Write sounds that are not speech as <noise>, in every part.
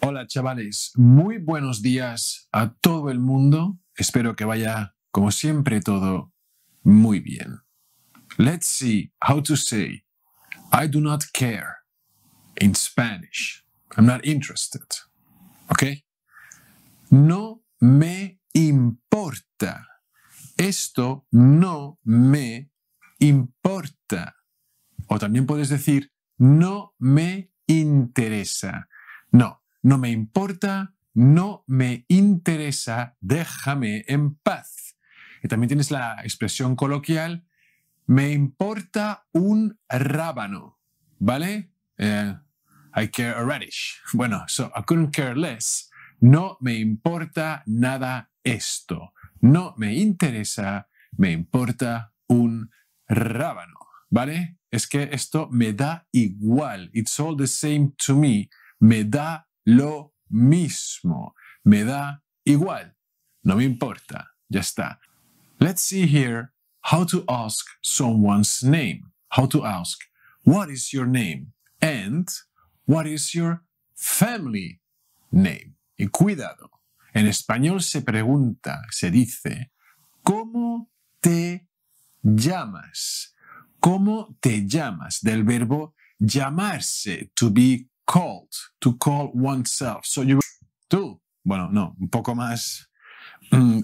Hola chavales, muy buenos días a todo el mundo. Espero que vaya, como siempre, todo muy bien. Let's see how to say I do not care in Spanish. I'm not interested. ¿Ok? No me importa. Esto no me importa. O también puedes decir no me interesa. No, no me importa, no me interesa, déjame en paz. Y también tienes la expresión coloquial, me importa un rábano, ¿vale? Eh, I care a radish. Bueno, so I couldn't care less. No me importa nada esto. No me interesa, me importa un rábano, ¿vale? Es que esto me da igual. It's all the same to me. Me da lo mismo. Me da igual. No me importa. Ya está. Let's see here how to ask someone's name. How to ask, what is your name? And what is your family name? Y cuidado. En español se pregunta, se dice, ¿cómo te llamas? ¿Cómo te llamas? Del verbo llamarse, to be called, to call oneself. So tú, bueno, no, un poco más. Mm,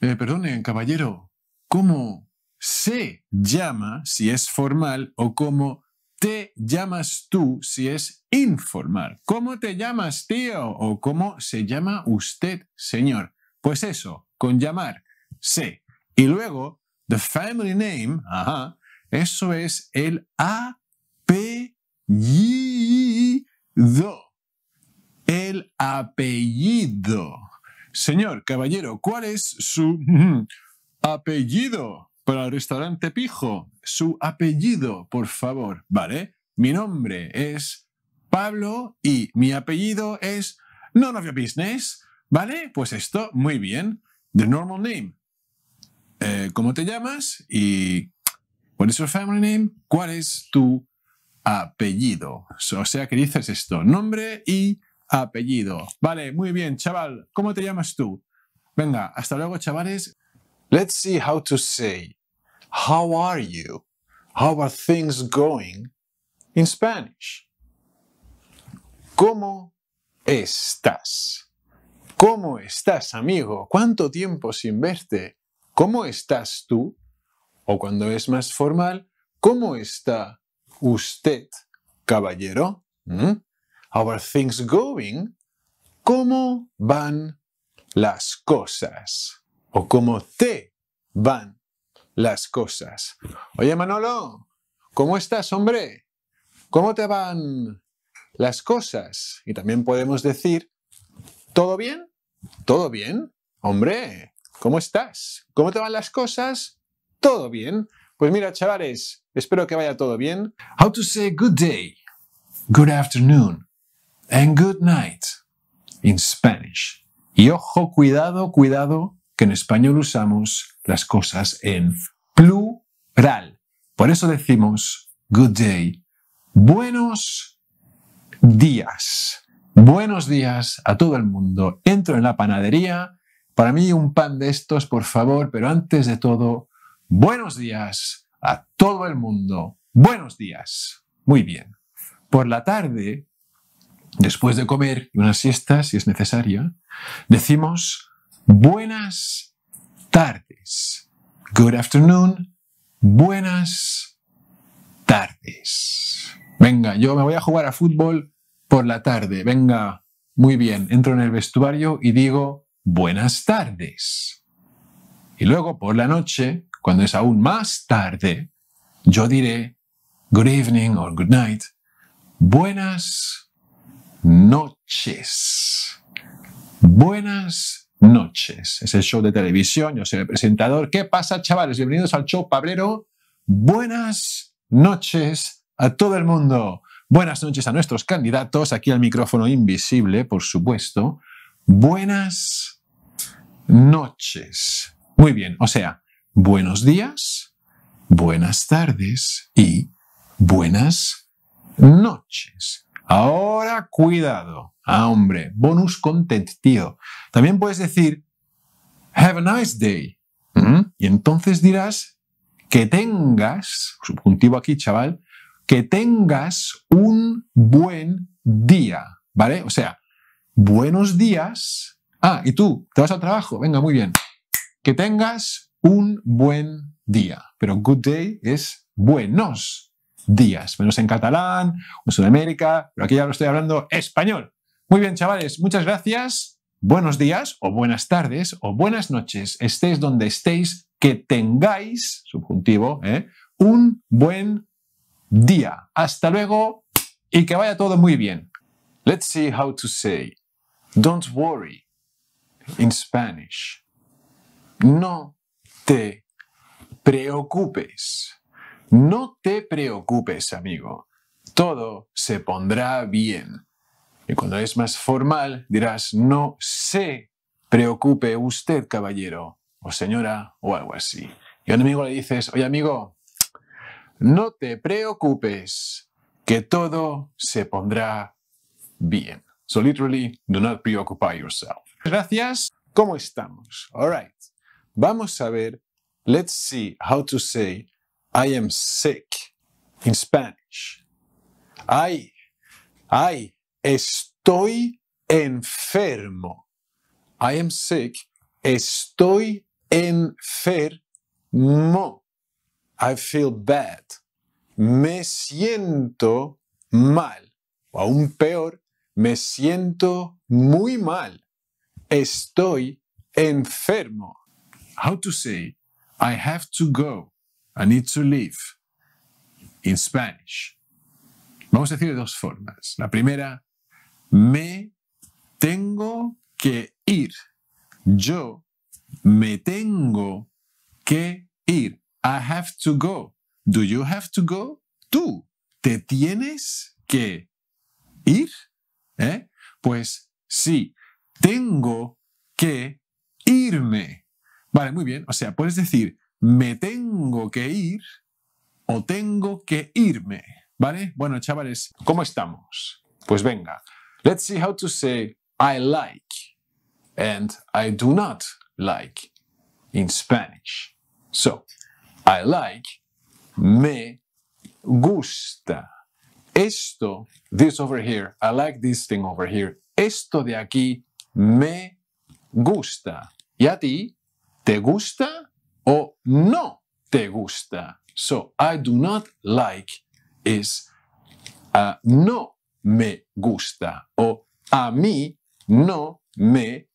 eh, perdonen, caballero, ¿cómo se llama si es formal o cómo te llamas tú si es informal? ¿Cómo te llamas tío o cómo se llama usted, señor? Pues eso, con llamar, se. Y luego, the family name, ajá, eso es el apellido. El apellido. Señor, caballero, ¿cuál es su apellido para el restaurante Pijo? Su apellido, por favor, ¿vale? Mi nombre es Pablo y mi apellido es None of your business, ¿vale? Pues esto, muy bien. The normal name. Eh, ¿Cómo te llamas? Y. ¿What is your family name? ¿Cuál es tu apellido. O sea que dices esto, nombre y apellido. Vale, muy bien, chaval, ¿cómo te llamas tú? Venga, hasta luego, chavales. Let's see how to say, how are you? How are things going? In Spanish. ¿Cómo estás? ¿Cómo estás, amigo? ¿Cuánto tiempo sin verte? ¿Cómo estás tú? O cuando es más formal, ¿cómo está usted, caballero? How are things going? ¿Cómo van las cosas? ¿O cómo te van las cosas? Oye, Manolo, ¿cómo estás, hombre? ¿Cómo te van las cosas? Y también podemos decir, ¿todo bien? ¿Todo bien? Hombre, ¿cómo estás? ¿Cómo te van las cosas? Todo bien. Pues mira, chavales, espero que vaya todo bien. How to say good day, good afternoon and good night in Spanish. Y ojo, cuidado, cuidado, que en español usamos las cosas en plural. Por eso decimos good day, buenos días. Buenos días a todo el mundo. Entro en la panadería. Para mí un pan de estos, por favor, pero antes de todo, Buenos días a todo el mundo. Buenos días. Muy bien. Por la tarde, después de comer y una siesta, si es necesaria, decimos buenas tardes. Good afternoon. Buenas tardes. Venga, yo me voy a jugar a fútbol por la tarde. Venga, muy bien. Entro en el vestuario y digo buenas tardes. Y luego por la noche cuando es aún más tarde, yo diré good evening or good night, buenas noches. Buenas noches. Es el show de televisión, yo soy el presentador. ¿Qué pasa, chavales? Bienvenidos al show Pablero. Buenas noches a todo el mundo. Buenas noches a nuestros candidatos, aquí al micrófono invisible, por supuesto. Buenas noches. Muy bien, o sea, buenos días, buenas tardes y buenas noches. Ahora cuidado. Ah, hombre, bonus content, tío. También puedes decir, have a nice day. ¿Mm? Y entonces dirás que tengas, subjuntivo aquí, chaval, que tengas un buen día, ¿vale? O sea, buenos días. Ah, y tú, te vas al trabajo, venga, muy bien. Que tengas un buen día. Pero good day es buenos días, menos en catalán en Sudamérica, pero aquí ya lo estoy hablando español. Muy bien, chavales, muchas gracias. Buenos días o buenas tardes o buenas noches, estéis donde estéis, que tengáis, subjuntivo, ¿eh? un buen día. Hasta luego y que vaya todo muy bien. Let's see how to say don't worry in Spanish. No te preocupes. No te preocupes, amigo. Todo se pondrá bien. Y cuando es más formal, dirás, no se preocupe usted, caballero, o señora, o algo así. Y a un amigo le dices, oye amigo, no te preocupes, que todo se pondrá bien. So literally, do not preoccupy yourself. Gracias. ¿Cómo estamos? All right. Vamos a ver, let's see how to say I am sick in Spanish. Ay, ay, estoy enfermo. I am sick. Estoy enfermo. I feel bad. Me siento mal. O aún peor, me siento muy mal. Estoy enfermo how to say, I have to go, I need to leave, in Spanish. Vamos a decir de dos formas. La primera, me tengo que ir. Yo me tengo que ir. I have to go. Do you have to go? Tú te tienes que ir. ¿Eh? Pues sí, tengo que irme. Vale, muy bien. O sea, puedes decir, me tengo que ir o tengo que irme. ¿Vale? Bueno, chavales, ¿cómo estamos? Pues venga, let's see how to say I like and I do not like in Spanish. So, I like, me gusta. Esto, this over here, I like this thing over here. Esto de aquí me gusta. ¿Y a ti? te gusta o no te gusta. So, I do not like is uh, no me gusta o a mí no me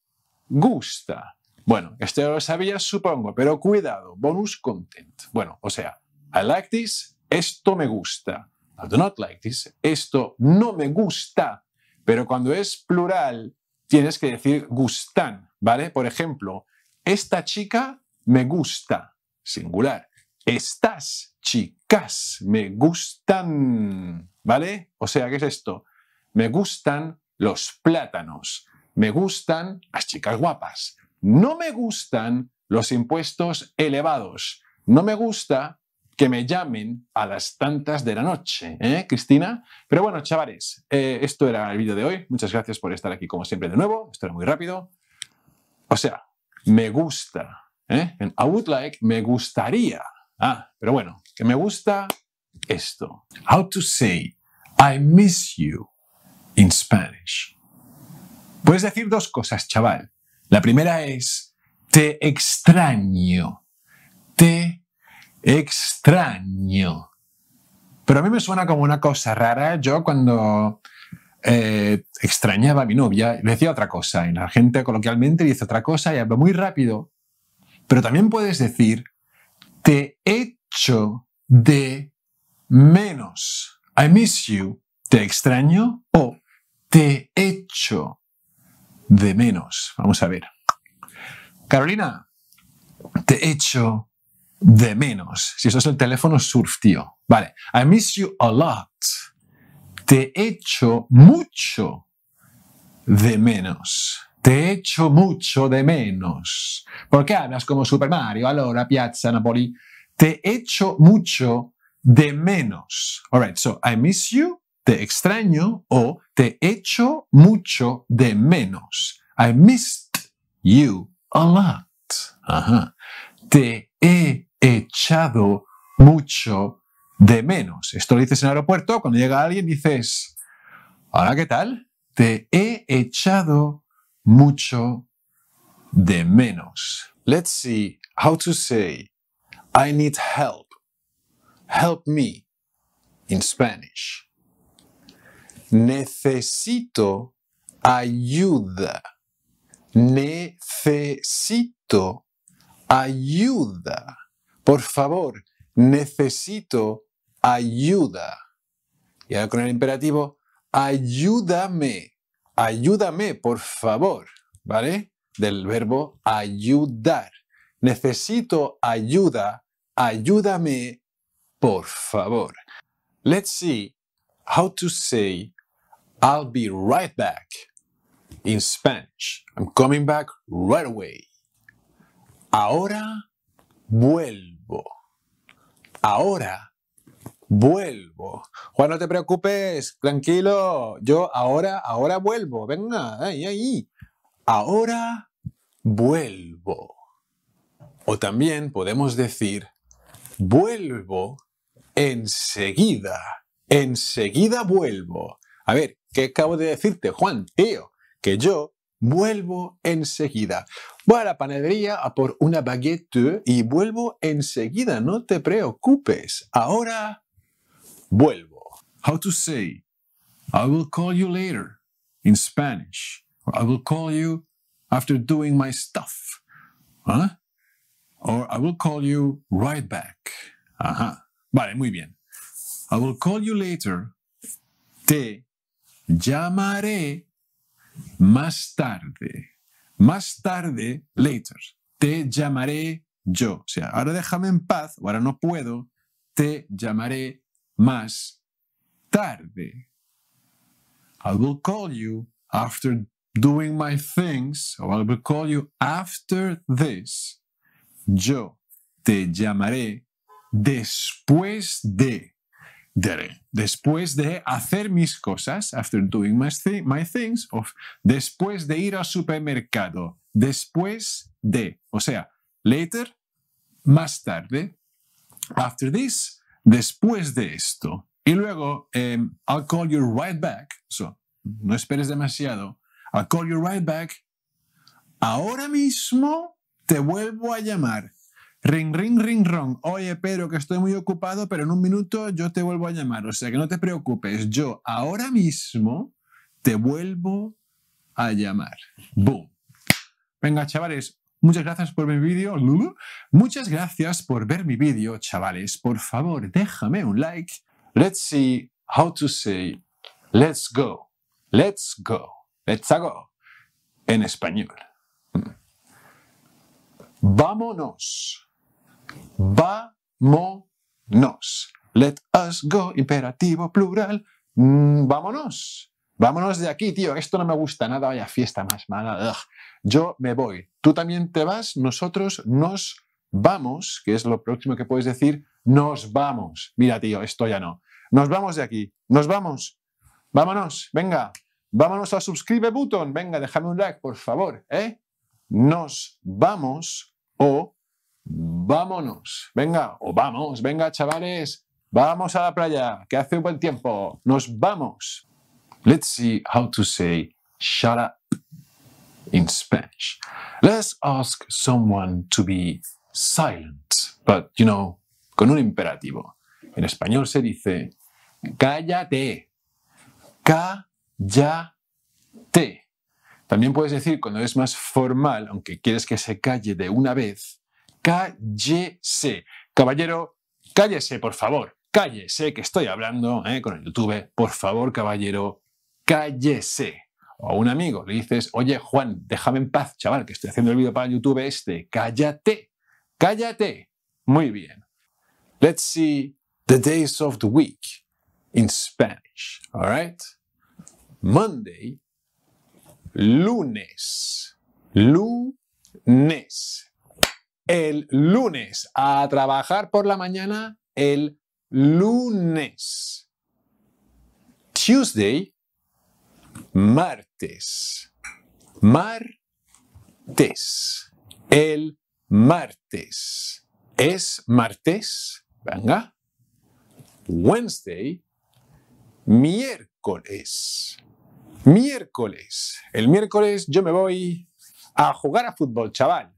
gusta. Bueno, esto ya lo sabía, supongo, pero cuidado, bonus content. Bueno, o sea, I like this, esto me gusta. I do not like this, esto no me gusta. Pero cuando es plural, tienes que decir gustan, ¿vale? Por ejemplo, esta chica me gusta, singular. Estas chicas me gustan, ¿vale? O sea, ¿qué es esto? Me gustan los plátanos, me gustan las chicas guapas, no me gustan los impuestos elevados, no me gusta que me llamen a las tantas de la noche, ¿eh, Cristina? Pero bueno, chavales, eh, esto era el vídeo de hoy. Muchas gracias por estar aquí como siempre de nuevo. Esto era muy rápido. O sea, me gusta. ¿eh? I would like, me gustaría. Ah, pero bueno, que me gusta esto. How to say I miss you in Spanish. Puedes decir dos cosas, chaval. La primera es te extraño. Te extraño. Pero a mí me suena como una cosa rara. Yo cuando eh, extrañaba a mi novia, decía otra cosa, En la gente coloquialmente dice otra cosa y habla muy rápido, pero también puedes decir, te echo de menos, I miss you, te extraño o te echo de menos. Vamos a ver. Carolina, te echo de menos. Si eso es el teléfono surf, tío. Vale, I miss you a lot te echo mucho de menos. Te echo mucho de menos. Porque hablas como Super Mario? Allora, piazza Napoli. Te echo mucho de menos. All right, so I miss you, te extraño, o te echo mucho de menos. I missed you a lot. Te he echado mucho de menos. Esto lo dices en el aeropuerto, cuando llega alguien dices, ahora qué tal, te he echado mucho de menos. Let's see how to say I need help. Help me in Spanish. Necesito ayuda. Necesito ayuda. Por favor, necesito ayuda. Y ahora con el imperativo, ayúdame, ayúdame, por favor, ¿vale? Del verbo ayudar. Necesito ayuda, ayúdame, por favor. Let's see how to say I'll be right back in Spanish. I'm coming back right away. Ahora vuelvo. Ahora vuelvo. Juan, no te preocupes, tranquilo. Yo ahora, ahora vuelvo. Venga, ahí, ahí. Ahora vuelvo. O también podemos decir, vuelvo enseguida. Enseguida vuelvo. A ver, ¿qué acabo de decirte, Juan, tío? Que yo vuelvo enseguida. Voy a la panadería a por una baguette y vuelvo enseguida, no te preocupes. Ahora vuelvo. How to say, I will call you later in Spanish, I will call you after doing my stuff, ¿Ah? or I will call you right back. Ajá. Vale, muy bien. I will call you later. Te llamaré más tarde. Más tarde, later. Te llamaré yo. O sea, ahora déjame en paz, o ahora no puedo. Te llamaré más tarde. I will call you after doing my things, I will call you after this. Yo te llamaré después de. después de hacer mis cosas, after doing my, things, después de ir al supermercado, después de. O sea, later, más tarde. After this, después de esto. Y luego, em, I'll call you right back. So, no esperes demasiado. I'll call you right back. Ahora mismo te vuelvo a llamar. Ring, ring, ring, rong. Oye, pero que estoy muy ocupado, pero en un minuto yo te vuelvo a llamar. O sea, que no te preocupes. Yo ahora mismo te vuelvo a llamar. Boom. Venga, chavales, Muchas gracias por ver mi vídeo. Muchas gracias por ver mi vídeo, chavales. Por favor, déjame un like. Let's see how to say let's go. Let's go. Let's go. En español. Mm. Vámonos. Vámonos. Let us go. Imperativo plural. Mm, vámonos. Vámonos de aquí, tío, esto no me gusta nada, vaya fiesta más mala. Yo me voy, tú también te vas, nosotros nos vamos, que es lo próximo que puedes decir, nos vamos. Mira, tío, esto ya no. Nos vamos de aquí, nos vamos. Vámonos, venga, vámonos al suscribe button, venga, déjame un like, por favor, ¿eh? Nos vamos o vámonos, venga, o vamos, venga, chavales, vamos a la playa, que hace un buen tiempo, nos vamos. Let's see how to say shut up in Spanish. Let's ask someone to be silent, but you know, con un imperativo. En español se dice cállate, cállate. También puedes decir cuando es más formal, aunque quieres que se calle de una vez, cállese. Caballero, cállese, por favor. Cállese, que estoy hablando eh, con el YouTube. Por favor, caballero, cállese. O a un amigo le dices, oye Juan, déjame en paz, chaval, que estoy haciendo el vídeo para YouTube este, cállate, cállate. Muy bien. Let's see the days of the week in Spanish, all right? Monday, lunes, lunes. El lunes, a trabajar por la mañana el lunes. Tuesday, martes. Martes. El martes. Es martes. Venga. Wednesday. Miércoles. Miércoles. El miércoles yo me voy a jugar a fútbol, chaval.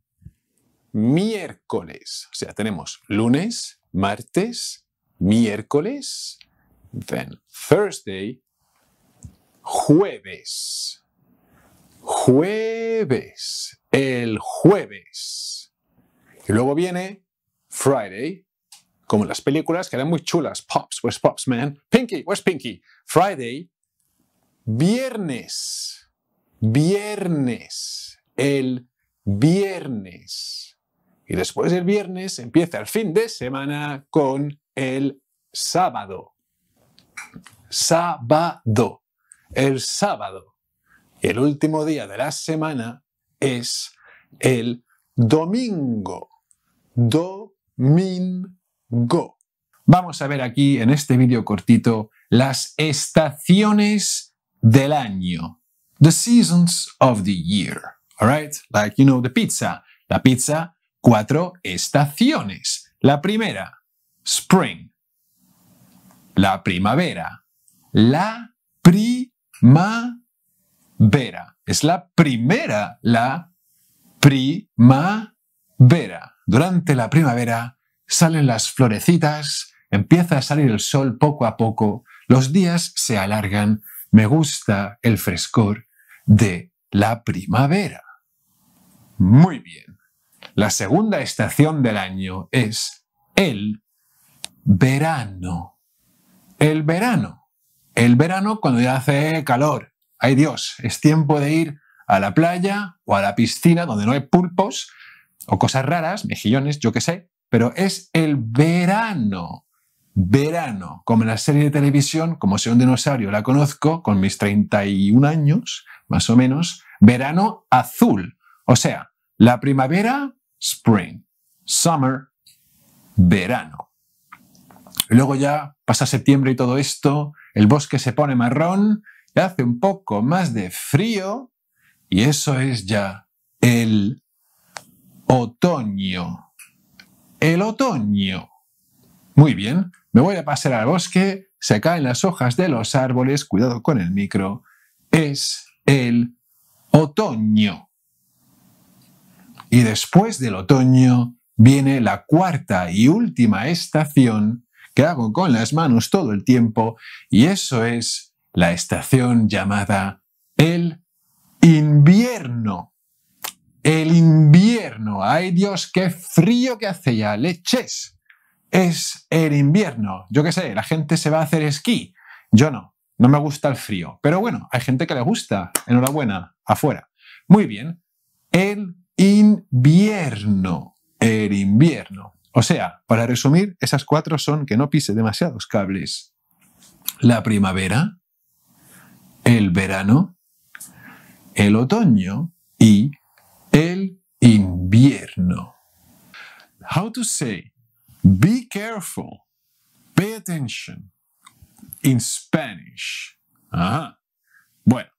Miércoles. O sea, tenemos lunes, martes, miércoles, then Thursday, jueves. Jueves. El jueves. Y luego viene Friday. Como en las películas que eran muy chulas. Pops, where's Pops, man? Pinky, where's Pinky? Friday. Viernes. Viernes. El viernes. Y después del viernes empieza el fin de semana con el sábado. Sábado. El sábado, el último día de la semana, es el domingo. Domingo. Vamos a ver aquí en este vídeo cortito las estaciones del año. The seasons of the year. right Like, you know, the pizza. La pizza, cuatro estaciones. La primera, spring. La primavera. La primavera. Es la primera, la primavera. Durante la primavera salen las florecitas, empieza a salir el sol poco a poco, los días se alargan, me gusta el frescor de la primavera. Muy bien. La segunda estación del año es el verano. El verano. El verano cuando ya hace calor. Ay Dios, es tiempo de ir a la playa o a la piscina donde no hay pulpos o cosas raras, mejillones, yo qué sé, pero es el verano. Verano, como en la serie de televisión, como soy un dinosaurio, la conozco con mis 31 años, más o menos, verano azul. O sea, la primavera, spring, summer, verano. Luego ya pasa septiembre y todo esto, el bosque se pone marrón, hace un poco más de frío y eso es ya el otoño. El otoño. Muy bien, me voy a pasar al bosque, se caen las hojas de los árboles, cuidado con el micro. Es el otoño. Y después del otoño viene la cuarta y última estación que hago con las manos todo el tiempo y eso es la estación llamada el invierno. El invierno. Ay Dios, qué frío que hace ya, leches. Es el invierno. Yo qué sé, la gente se va a hacer esquí. Yo no, no me gusta el frío. Pero bueno, hay gente que le gusta. Enhorabuena, afuera. Muy bien. El invierno. El invierno. O sea, para resumir, esas cuatro son que no pise demasiados cables. La primavera, el verano, el otoño y el invierno. How to say be careful, pay attention in Spanish. Ajá. Bueno,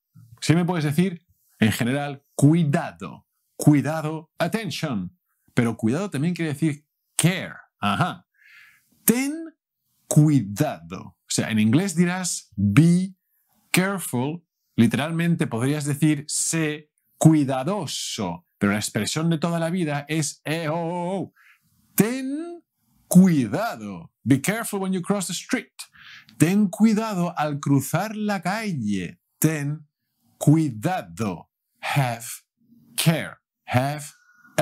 si me puedes decir en general cuidado, cuidado, attention, pero cuidado también quiere decir care. Ten cuidado. O sea, en inglés dirás be careful. Literalmente podrías decir SE cuidadoso. Pero la expresión de toda la vida es eh, oh, oh, oh. Ten cuidado. Be careful when you cross the street. Ten cuidado al cruzar la calle. Ten cuidado. Have care. Have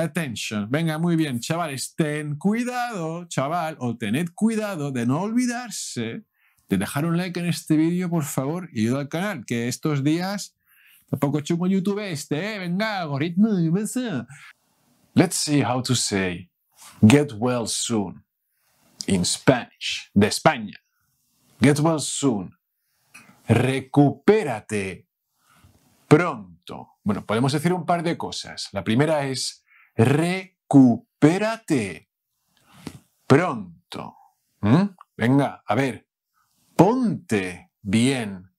attention. Venga, muy bien, chavales, ten cuidado, chaval, o tened cuidado de no olvidarse de dejar un like en este vídeo, por favor, y ayuda al canal, que estos días tampoco chungo YouTube este, ¿eh? Venga, algoritmo, Let's see how to say get well soon in Spanish, de España. Get well soon. Recupérate pronto. Bueno, podemos decir un par de cosas. La primera es recupérate pronto. Venga, a ver, ponte bien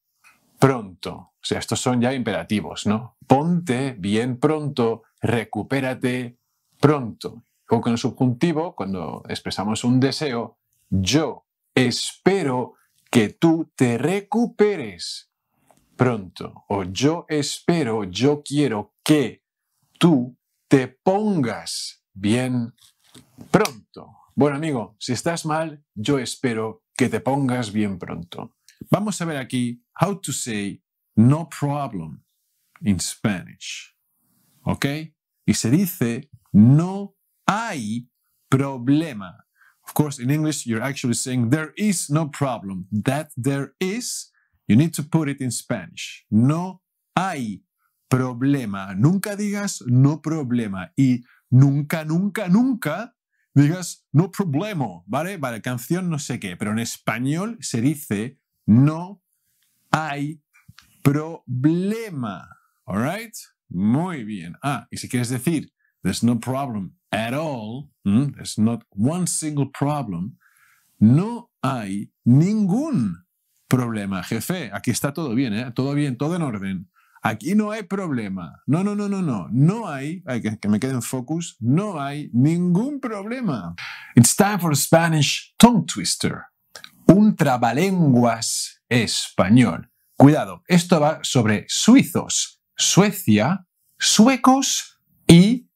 pronto. O sea, estos son ya imperativos, ¿no? Ponte bien pronto, recupérate pronto. O con el subjuntivo, cuando expresamos un deseo, yo espero que tú te recuperes pronto. O yo espero, yo quiero que tú te pongas bien pronto. Bueno, amigo, si estás mal, yo espero que te pongas bien pronto. Vamos a ver aquí how to say no problem in Spanish. ¿Ok? Y se dice no hay problema. Of course, in English, you're actually saying there is no problem. That there is, you need to put it in Spanish. No hay problema. Nunca digas no problema y nunca, nunca, nunca digas no problema, ¿vale? Vale, canción no sé qué, pero en español se dice no hay problema, right? Muy bien. Ah, y si quieres decir there's no problem at all, mm, there's not one single problem, no hay ningún problema, jefe. Aquí está todo bien, ¿eh? Todo bien, todo en orden. Aquí no hay problema. No, no, no, no, no. No hay, hay que, me quede en focus, no hay ningún problema. It's time for Spanish tongue twister. Un trabalenguas español. Cuidado, esto va sobre suizos, Suecia, suecos y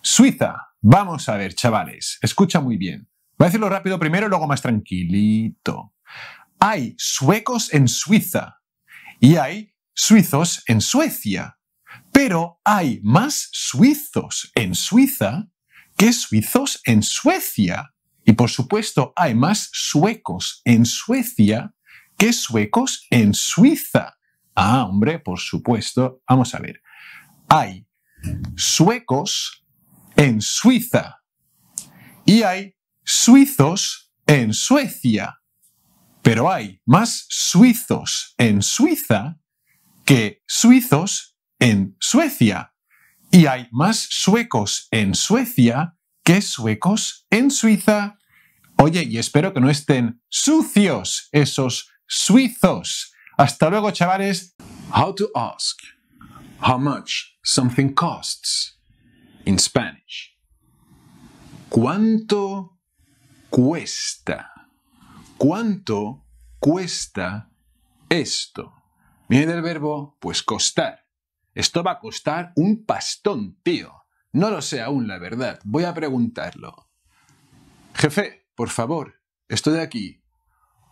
Suiza. Vamos a ver, chavales, escucha muy bien. Voy a decirlo rápido primero y luego más tranquilito. Hay suecos en Suiza y hay suizos en Suecia, pero hay más suizos en Suiza que suizos en Suecia. Y por supuesto, hay más suecos en Suecia que suecos en Suiza. Ah, hombre, por supuesto. Vamos a ver. Hay suecos en Suiza y hay suizos en Suecia. Pero hay más suizos en Suiza que suizos en Suecia. Y hay más suecos en Suecia que suecos en Suiza. Oye, y espero que no estén sucios esos suizos. Hasta luego, chavales. How to ask how much something costs in Spanish. ¿Cuánto cuesta? ¿Cuánto cuesta esto? Viene del verbo, pues costar. Esto va a costar un pastón, tío. No lo sé aún, la verdad. Voy a preguntarlo. Jefe, por favor, estoy aquí.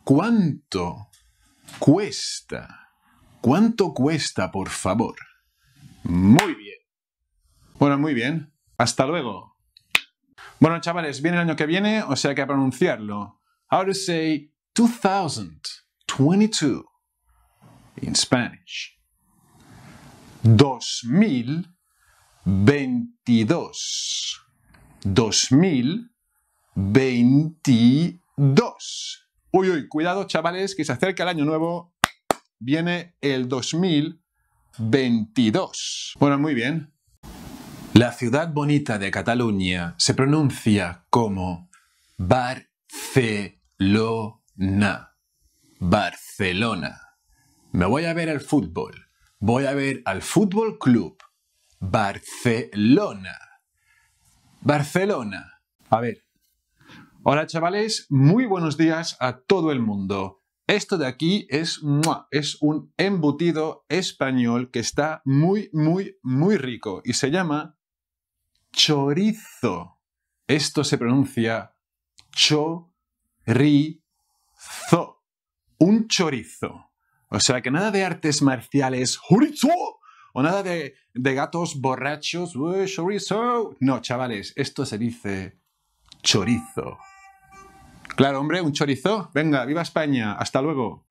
¿Cuánto cuesta? ¿Cuánto cuesta, por favor? Muy bien. Bueno, muy bien. Hasta luego. Bueno, chavales, viene el año que viene, o sea que a pronunciarlo. How to say 2022 in Spanish. 2022. 2022. Uy, uy, cuidado chavales, que se acerca el año nuevo. Viene el 2022. Bueno, muy bien. La ciudad bonita de Cataluña se pronuncia como Barcelona. Barcelona. Me voy a ver al fútbol. Voy a ver al Fútbol Club Barcelona. Barcelona. A ver. Hola chavales, muy buenos días a todo el mundo. Esto de aquí es, es un embutido español que está muy, muy, muy rico y se llama chorizo. Esto se pronuncia chorizo. Un chorizo. O sea que nada de artes marciales, jorizo O nada de, de gatos borrachos, chorizo! No, chavales, esto se dice chorizo. Claro, hombre, un chorizo. Venga, viva España. Hasta luego.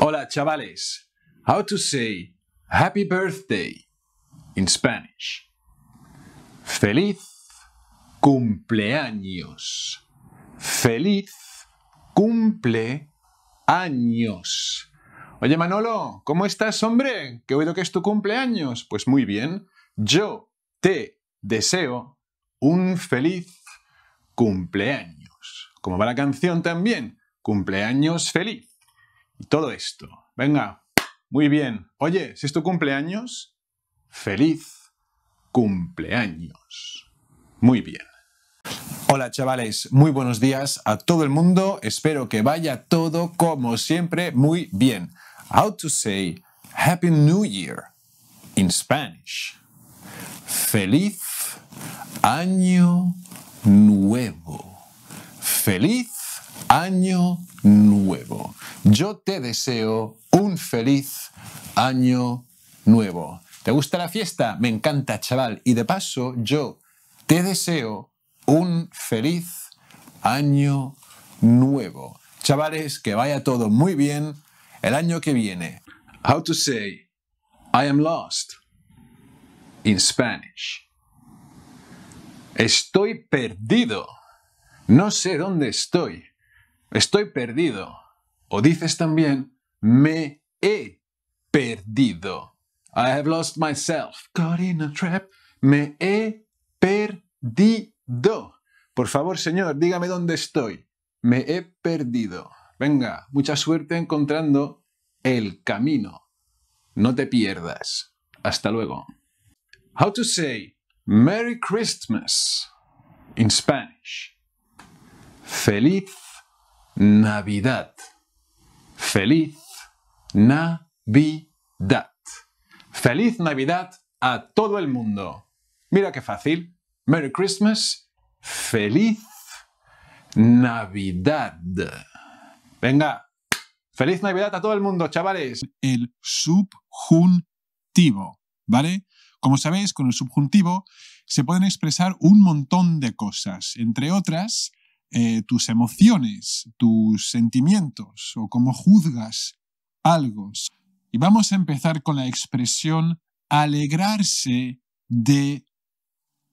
Hola, chavales. How to say happy birthday in Spanish. Feliz cumpleaños. Feliz cumpleaños. Oye Manolo, ¿cómo estás, hombre? Que he oído que es tu cumpleaños. Pues muy bien. Yo te deseo un feliz cumpleaños. Como va la canción también, cumpleaños feliz. Y todo esto. Venga, muy bien. Oye, si es tu cumpleaños, feliz cumpleaños. Muy bien. Hola chavales, muy buenos días a todo el mundo. Espero que vaya todo como siempre muy bien how to say Happy New Year in Spanish. Feliz Año Nuevo. Feliz Año Nuevo. Yo te deseo un feliz Año Nuevo. ¿Te gusta la fiesta? Me encanta, chaval. Y de paso, yo te deseo un feliz Año Nuevo. Chavales, que vaya todo muy bien el año que viene. How to say I am lost in Spanish. Estoy perdido. No sé dónde estoy. Estoy perdido. O dices también me he perdido. I have lost myself. Got in a trap. Me he perdido. Por favor, señor, dígame dónde estoy. Me he perdido. Venga, mucha suerte encontrando el camino. No te pierdas. Hasta luego. How to say Merry Christmas in Spanish. Feliz Navidad. Feliz Navidad. Feliz Navidad a todo el mundo. Mira qué fácil. Merry Christmas. Feliz Navidad. Venga, feliz Navidad a todo el mundo, chavales. El subjuntivo, ¿vale? Como sabéis, con el subjuntivo se pueden expresar un montón de cosas, entre otras, eh, tus emociones, tus sentimientos o cómo juzgas algo. Y vamos a empezar con la expresión alegrarse de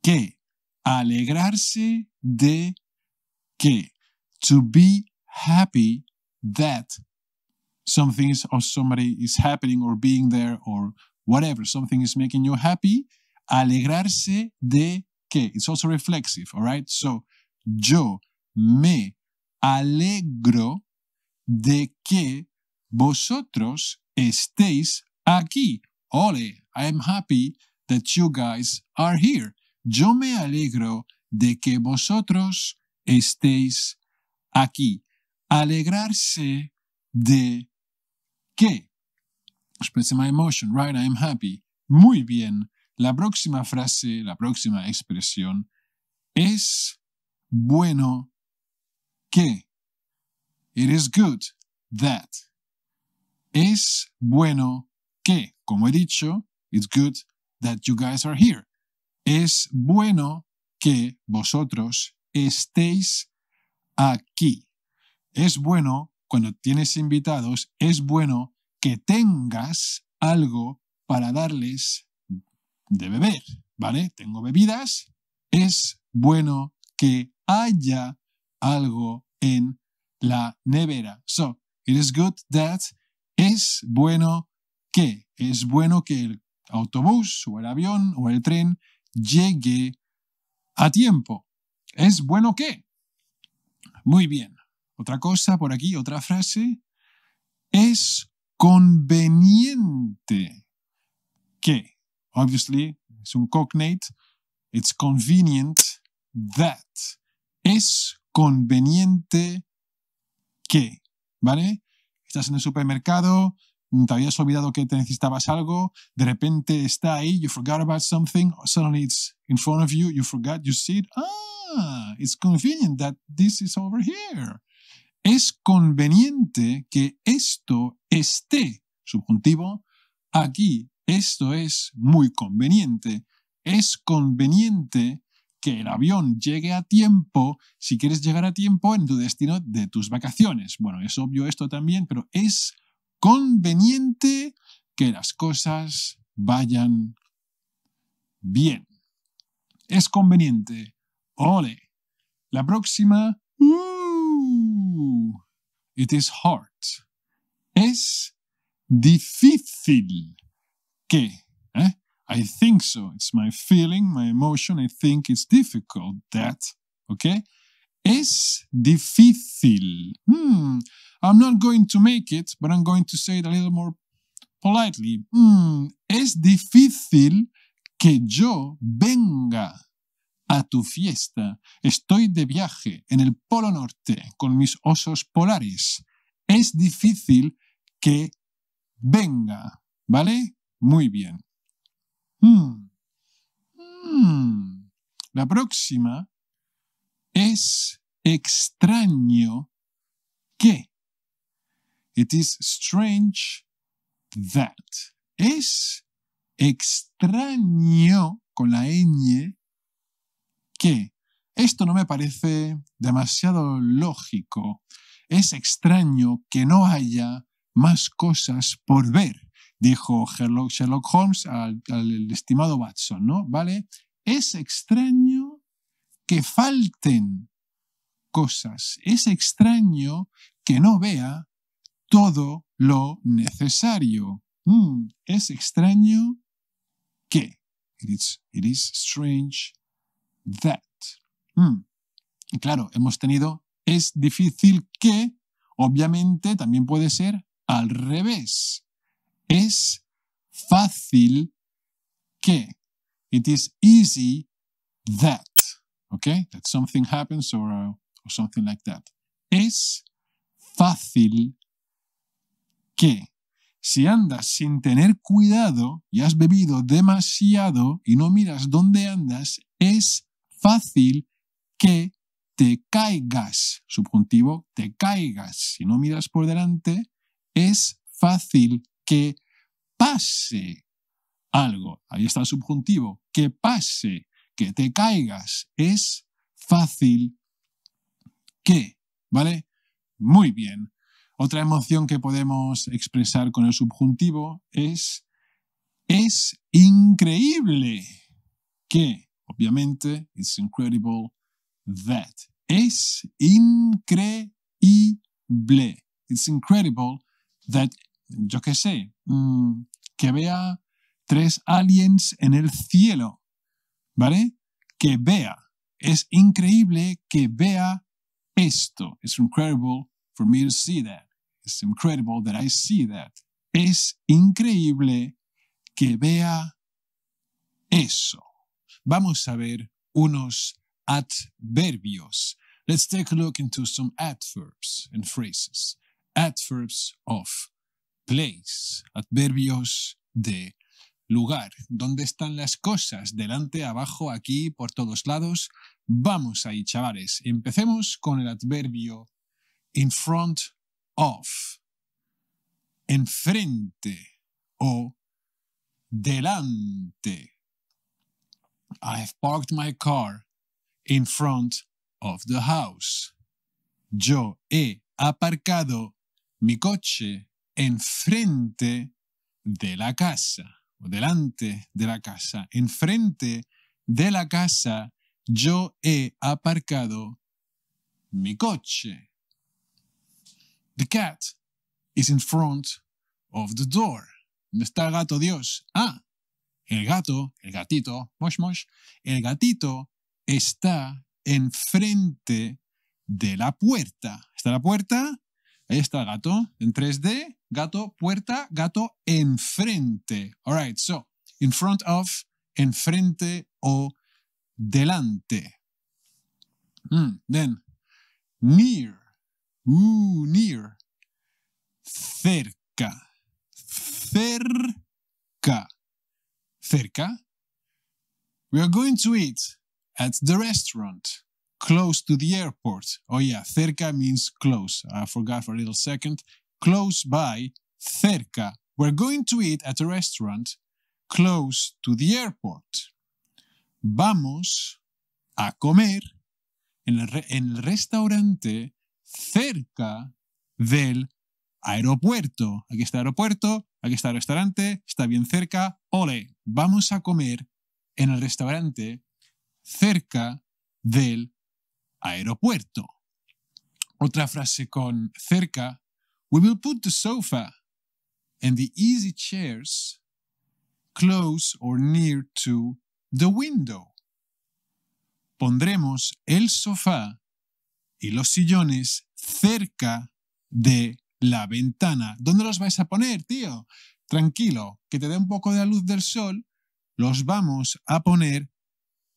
qué. Alegrarse de qué. To be happy that something is or somebody is happening or being there or whatever, something is making you happy, alegrarse de que. It's also reflexive, all right? So, yo me alegro de que vosotros estéis aquí. Ole, I am happy that you guys are here. Yo me alegro de que vosotros estéis aquí. Alegrarse de QUE. Express my emotion, right, I'm happy. Muy bien. La próxima frase, la próxima expresión es bueno que. It is good that. Es bueno que, como he dicho, it's good that you guys are here. Es bueno que vosotros estéis aquí es bueno, cuando tienes invitados, es bueno que tengas algo para darles de beber, ¿vale? Tengo bebidas, es bueno que haya algo en la nevera. So, it is good that es bueno que, es bueno que el autobús o el avión o el tren llegue a tiempo. Es bueno que. Muy bien. Otra cosa por aquí, otra frase. Es conveniente que, obviously, es un cognate, it's convenient that. Es conveniente que, ¿vale? Estás en el supermercado, te habías olvidado que te necesitabas algo, de repente está ahí, you forgot about something, suddenly it's in front of you, you forgot, you see it, ah, it's convenient that this is over here es conveniente que esto esté, subjuntivo, aquí. Esto es muy conveniente. Es conveniente que el avión llegue a tiempo si quieres llegar a tiempo en tu destino de tus vacaciones. Bueno, es obvio esto también, pero es conveniente que las cosas vayan bien. Es conveniente. Ole. La próxima it is hard. Es difícil que. Eh? I think so. It's my feeling, my emotion. I think it's difficult that. Okay? Es difícil. Hmm. I'm not going to make it, but I'm going to say it a little more politely. Hmm. Es difícil que yo venga a tu fiesta. Estoy de viaje en el Polo Norte con mis osos polares. Es difícil que venga, ¿vale? Muy bien. Hmm. Hmm. La próxima es extraño que. It is strange that. Es extraño con la ñ qué? Esto no me parece demasiado lógico. Es extraño que no haya más cosas por ver, dijo Sherlock Holmes al, estimado Watson, ¿no? ¿Vale? Es extraño que falten cosas. Es extraño que no vea todo lo necesario. Mm, es extraño que. is strange that. Hmm. claro, hemos tenido es difícil que, obviamente, también puede ser al revés. Es fácil que. It is easy that. Okay? That something happens or, uh, something like that. Es fácil que. Si andas sin tener cuidado y has bebido demasiado y no miras dónde andas, es fácil que te caigas, subjuntivo, te caigas. Si no miras por delante, es fácil que pase algo. Ahí está el subjuntivo, que pase, que te caigas. Es fácil que, ¿vale? Muy bien. Otra emoción que podemos expresar con el subjuntivo es es increíble que Obviamente, it's incredible that. Es increíble. It's incredible that, yo qué sé, mm, que vea tres aliens en el cielo. ¿Vale? Que vea. Es increíble que vea esto. It's incredible for me to see that. It's incredible that I see that. Es increíble que vea eso vamos a ver unos adverbios. Let's take a look into some adverbs and phrases. Adverbs of place, adverbios de lugar, dónde están las cosas, delante, abajo, aquí, por todos lados. Vamos ahí, chavales. Empecemos con el adverbio in front of, enfrente o delante have parked my car in front of the house. Yo he aparcado mi coche frente de la casa, o delante de la casa. frente de la casa, yo he aparcado mi coche. The cat is in front of the door. ¿Dónde está el gato Dios? Ah, el gato, el gatito, mosh el gatito está enfrente de la puerta. Está la puerta, ahí está el gato en 3D, gato, puerta, gato, enfrente. All right, so, in front of, enfrente o delante. Hmm, then, near, near, cerca, cerca cerca. We are going to eat at the restaurant close to the airport. Oh yeah, cerca means close. I forgot for a little second. Close by, cerca. We're going to eat at a restaurant close to the airport. Vamos a comer en el, restaurante cerca del aeropuerto. Aquí está aeropuerto, Aquí está el restaurante, está bien cerca. Ole, vamos a comer en el restaurante cerca del aeropuerto. Otra frase con cerca. We will put the sofa and the easy chairs close or near to the window. Pondremos el sofá y los sillones cerca de la ventana. ¿Dónde los vais a poner, tío? Tranquilo, que te dé un poco de la luz del sol, los vamos a poner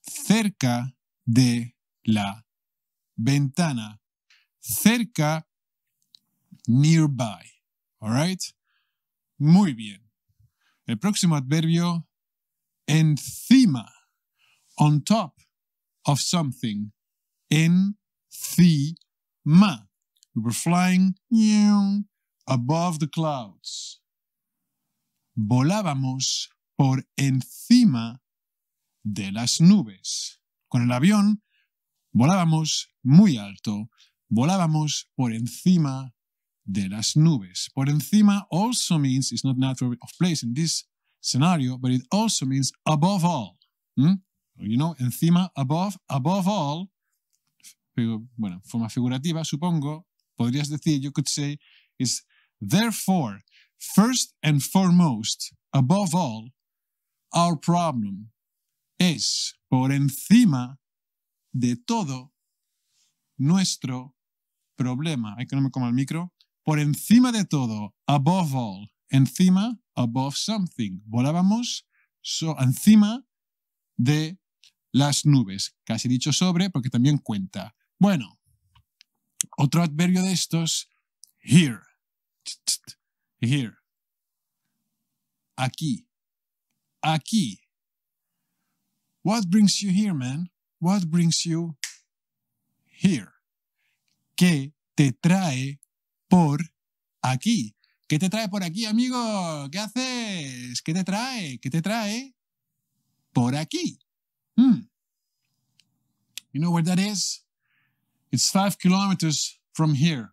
cerca de la ventana. Cerca, nearby. All right? Muy bien. El próximo adverbio, encima. On top of something. Encima. We were flying above the clouds. Volábamos por encima de las nubes. Con el avión volábamos muy alto, volábamos por encima de las nubes. Por encima also means, it's not natural of place in this scenario, but it also means above all. Hmm? You know, encima, above, above all, bueno, forma figurativa, supongo, podrías decir, you could say, is therefore, first and foremost, above all, our problem es por encima de todo nuestro problema. Hay que no me coma el micro. Por encima de todo, above all, encima, above something. Volábamos so, encima de las nubes. Casi dicho sobre, porque también cuenta. Bueno, otro adverbio de estos, here. Here. Aquí. Aquí. What brings you here, man? What brings you here? ¿Qué te trae por aquí? ¿Qué te trae por aquí, amigo? ¿Qué haces? ¿Qué te trae? ¿Qué te trae por aquí? Hmm. You know where that is? It's five kilometers from here.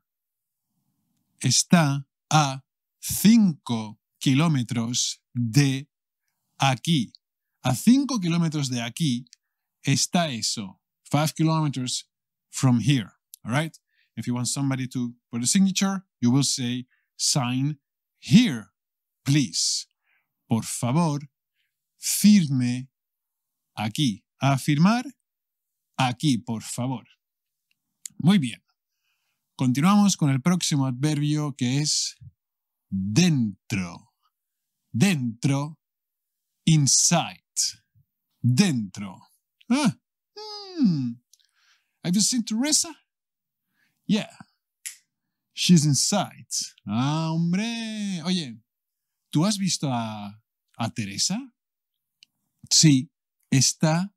Está a cinco kilómetros de aquí. A cinco kilómetros de aquí está eso. Five kilometers from here. All right. If you want somebody to put a signature, you will say sign here, please. Por favor, firme aquí. firmar aquí, por favor. Muy bien. Continuamos con el próximo adverbio que es dentro. Dentro, inside. Dentro. has ah, visto hmm. Have you seen Teresa? Yeah. She's inside. Ah, hombre. Oye, ¿tú has visto a Teresa? Sí, está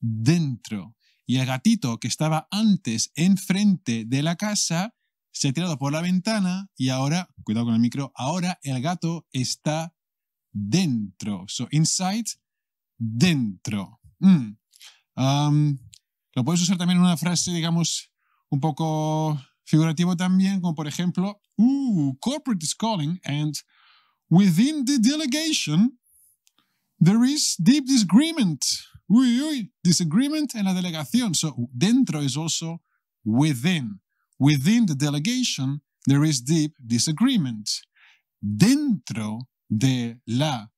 dentro y el gatito que estaba antes enfrente de la casa se ha tirado por la ventana y ahora, cuidado con el micro, ahora el gato está dentro. So inside, dentro. Mm. lo puedes usar también en una frase, digamos, un poco figurativo también, como por ejemplo, ¡Uh! corporate is calling and within the delegation there is deep disagreement uy, disagreement en la delegación. So dentro es also within. Within the delegation, there is deep disagreement. Dentro de la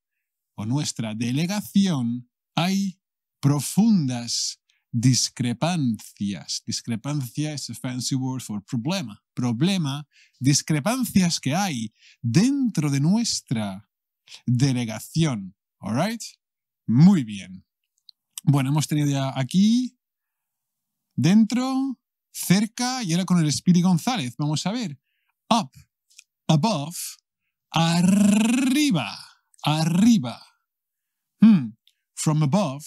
o nuestra delegación hay profundas discrepancias. Discrepancia es a fancy word for problema. Problema, discrepancias que hay dentro de nuestra delegación. All right? Muy bien. Bueno, hemos tenido ya aquí, dentro, cerca, y ahora con el Speedy González. Vamos a ver. Up, above, arriba, arriba. Hmm, from above,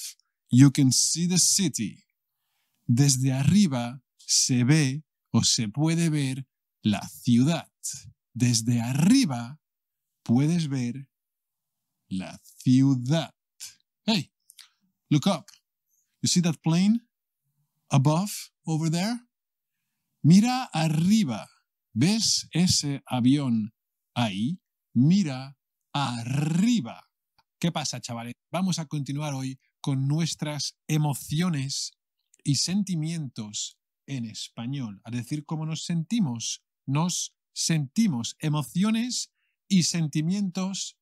you can see the city. Desde arriba se ve o se puede ver la ciudad. Desde arriba puedes ver la ciudad. ¡Hey! Look up. You see that plane above over there? Mira arriba. ¿Ves ese avión ahí? Mira arriba. ¿Qué pasa, chavales? Vamos a continuar hoy con nuestras emociones y sentimientos en español, A decir, cómo nos sentimos. Nos sentimos emociones y sentimientos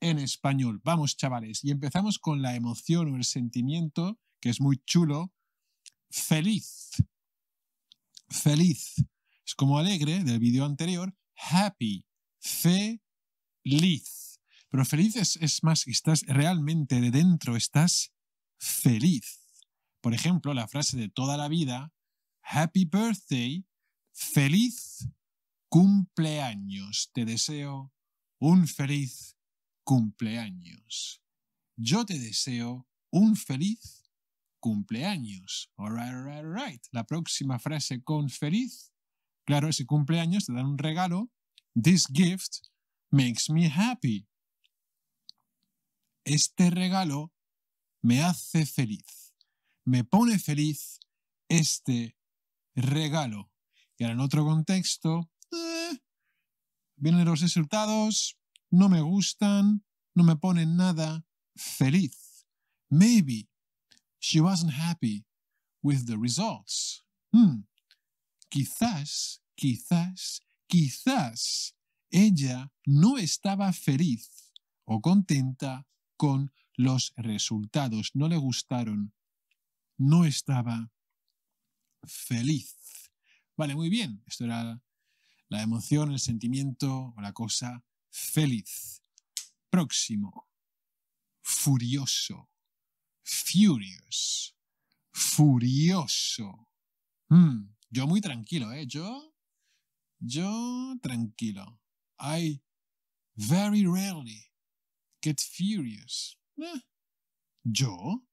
en español. Vamos, chavales. Y empezamos con la emoción o el sentimiento, que es muy chulo. Feliz. Feliz. Es como alegre del vídeo anterior. Happy. Feliz. Pero feliz es, es más estás realmente de dentro, estás feliz. Por ejemplo, la frase de toda la vida, Happy Birthday, feliz cumpleaños. Te deseo un feliz cumpleaños. Yo te deseo un feliz cumpleaños. All right, La próxima frase con feliz. Claro, ese cumpleaños te dan un regalo. This gift makes me happy. Este regalo me hace feliz. Me pone feliz este regalo. Y ahora en otro contexto, eh, vienen los resultados, no me gustan, no me ponen nada feliz. Maybe she wasn't happy with the results. Hmm. Quizás, quizás, quizás ella no estaba feliz o contenta con los resultados. No le gustaron. No estaba feliz. Vale, muy bien. Esto era la emoción, el sentimiento o la cosa feliz, próximo, furioso, furious, furioso. Hmm, yo muy tranquilo, ¿eh? Yo, yo tranquilo. I very rarely get furious. Eh, yo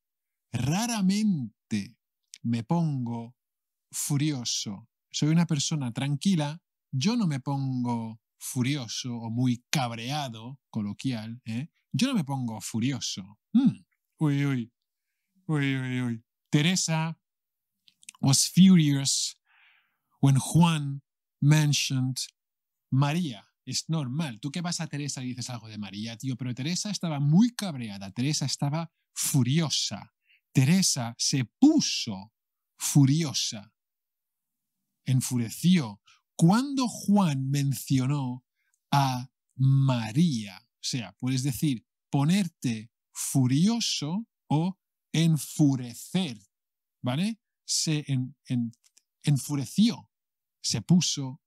raramente me pongo furioso. Soy una persona tranquila, yo no me pongo furioso o muy cabreado, coloquial, ¿eh? yo no me pongo furioso. Mm. Uy, uy, uy, uy, uy. Teresa was furious when Juan mentioned María. Es normal. Tú qué vas a Teresa y dices algo de María, tío, pero Teresa estaba muy cabreada, Teresa estaba furiosa. Teresa se puso furiosa, enfureció, cuando Juan mencionó a María, o sea, puedes decir ponerte furioso o enfurecer, ¿vale? Se enfureció, se puso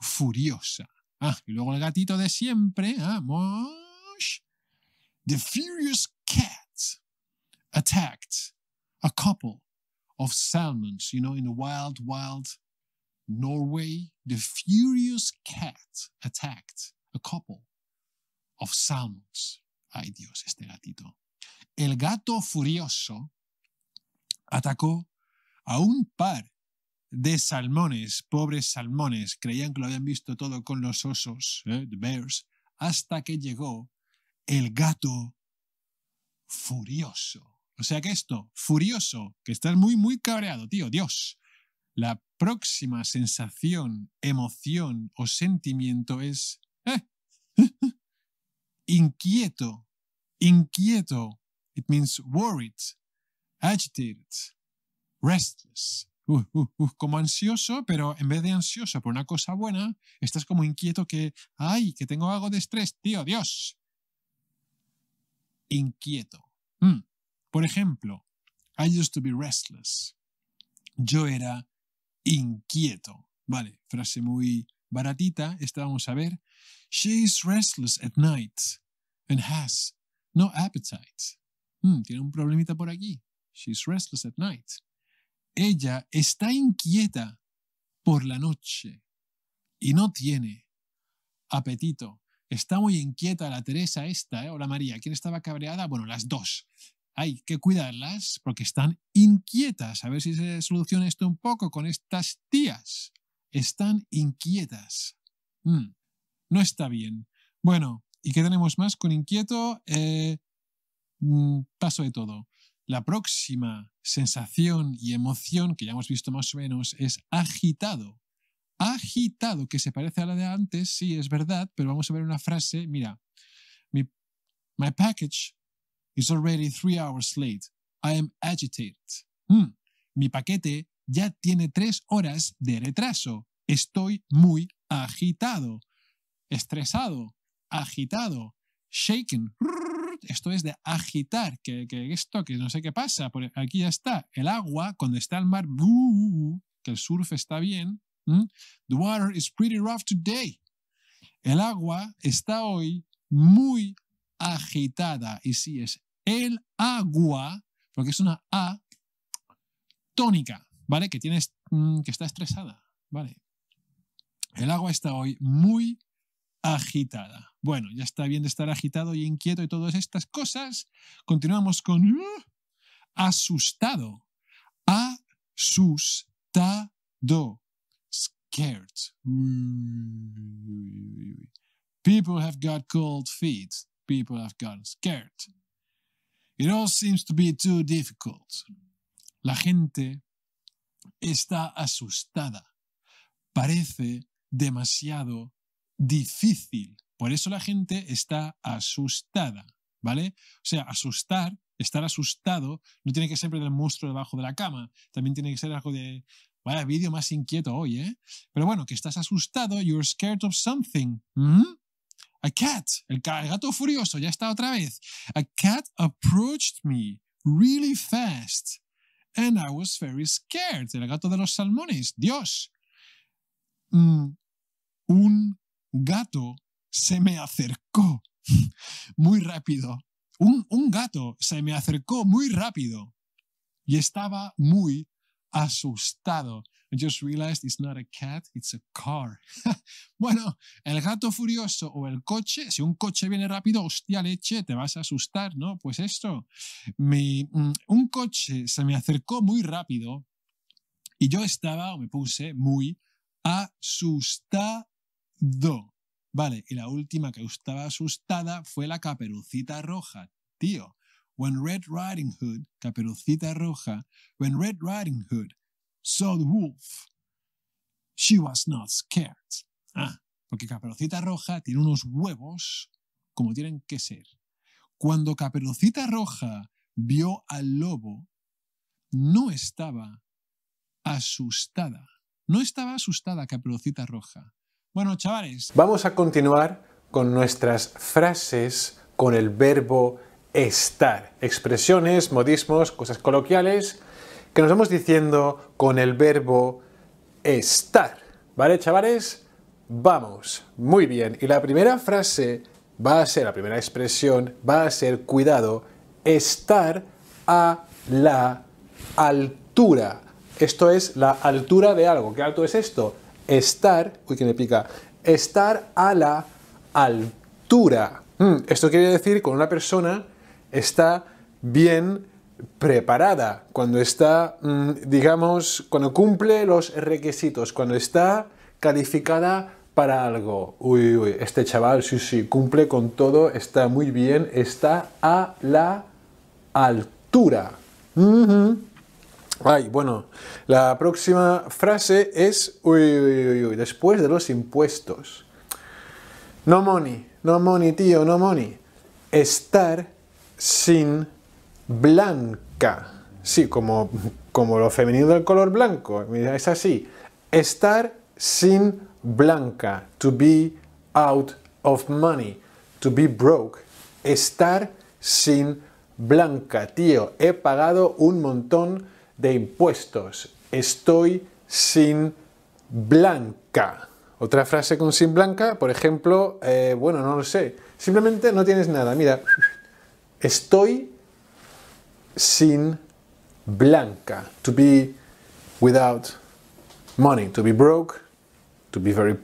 furiosa. Ah, y luego el gatito de siempre, ah, The furious cat attacked a couple of salmons, you know, in the wild, wild Norway, the furious cat attacked a couple of salmons. Ay Dios, este gatito. El gato furioso atacó a un par de salmones, pobres salmones, creían que lo habían visto todo con los osos, ¿eh? bears, hasta que llegó el gato furioso. O sea que esto, furioso, que estás muy, muy cabreado, tío, Dios. La próxima sensación, emoción o sentimiento es eh, inquieto, inquieto. It means worried, agitated, restless. como ansioso, pero en vez de ansioso por una cosa buena, estás como inquieto que, ay, que tengo algo de estrés, tío, Dios. Inquieto. Hmm. Por ejemplo, I used to be restless. Yo era inquieto. Vale, frase muy baratita. Esta vamos a ver. She is restless at night and has no appetite. Hmm, tiene un problemita por aquí. is restless at night. Ella está inquieta por la noche y no tiene apetito. Está muy inquieta la Teresa esta, ¿eh? o la María. ¿Quién estaba cabreada? Bueno, las dos hay que cuidarlas porque están inquietas. A ver si se soluciona esto un poco con estas tías. Están inquietas. Mm, no está bien. Bueno, ¿y qué tenemos más con inquieto? Eh, mm, paso de todo. La próxima sensación y emoción que ya hemos visto más o menos es agitado. Agitado, que se parece a la de antes, sí, es verdad, pero vamos a ver una frase. Mira, mi, my package It's already three hours late. I am agitated. Hmm, mi paquete ya tiene tres horas de retraso. Estoy muy agitado, estresado, agitado, shaken. Esto es de agitar, que, que esto, que no sé qué pasa. Por aquí ya está. El agua, cuando está el mar, que el surf está bien. Hmm, the water is pretty rough today. El agua está hoy muy agitada. Y sí, es el agua, porque es una A tónica, ¿vale? Que, tienes, mm, que está estresada, ¿vale? El agua está hoy muy agitada. Bueno, ya está bien de estar agitado y inquieto y todas estas cosas. Continuamos con mm, asustado. Asustado. Scared. Mm, People have got cold feet. People have got scared. It all seems to be too difficult. La gente está asustada. Parece demasiado difícil. Por eso la gente está asustada, ¿vale? O sea, asustar, estar asustado, no tiene que ser siempre del monstruo debajo de la cama. También tiene que ser algo de. Vaya vídeo más inquieto hoy, ¿eh? Pero bueno, que estás asustado, you're scared of something. ¿Mm? A cat, el, gato furioso, ya está otra vez. A cat approached me really fast and I was very scared. El gato de los salmones, Dios. Mm, un gato se me acercó <laughs> muy rápido. un gato se me acercó muy rápido y estaba muy asustado. I just realized it's not a cat, it's a car. <laughs> bueno, el gato furioso o el coche, si un coche viene rápido, hostia leche, te vas a asustar, ¿no? Pues esto, mm, un coche se me acercó muy rápido y yo estaba, o me puse, muy asustado. Vale, y la última que estaba asustada fue la caperucita roja, tío. When Red Riding Hood, caperucita roja, when Red Riding Hood saw the wolf, she was not scared. Ah, porque capelocita Roja tiene unos huevos como tienen que ser. Cuando capelocita Roja vio al lobo, no estaba asustada. No estaba asustada capelocita Roja. Bueno, chavales. Vamos a continuar con nuestras frases con el verbo estar. Expresiones, modismos, cosas coloquiales que nos vamos diciendo con el verbo estar. ¿Vale, chavales? Vamos. Muy bien. Y la primera frase va a ser, la primera expresión va a ser, cuidado, estar a la altura. Esto es la altura de algo. ¿Qué alto es esto? Estar, uy, que me pica, estar a la altura. Hmm, esto quiere decir con una persona está bien preparada, cuando está, mm, digamos, cuando cumple los requisitos, cuando está calificada para algo. Uy, uy, este chaval, sí, sí, cumple con todo, está muy bien, está a la altura. Ay, bueno, la próxima frase es, uy, uy, uy, uy, después de los impuestos. No money, no money, tío, no money. Estar sin blanca. Sí, como, como lo femenino del color blanco. Mira, es así. Estar sin blanca. To be out of money. To be broke. Estar sin blanca. Tío, he pagado un montón de impuestos. Estoy sin blanca. Otra frase con sin blanca, por ejemplo, eh, bueno, no lo sé. Simplemente no tienes nada. Mira, estoy sin blanca, to be without money, to be broke, to be very...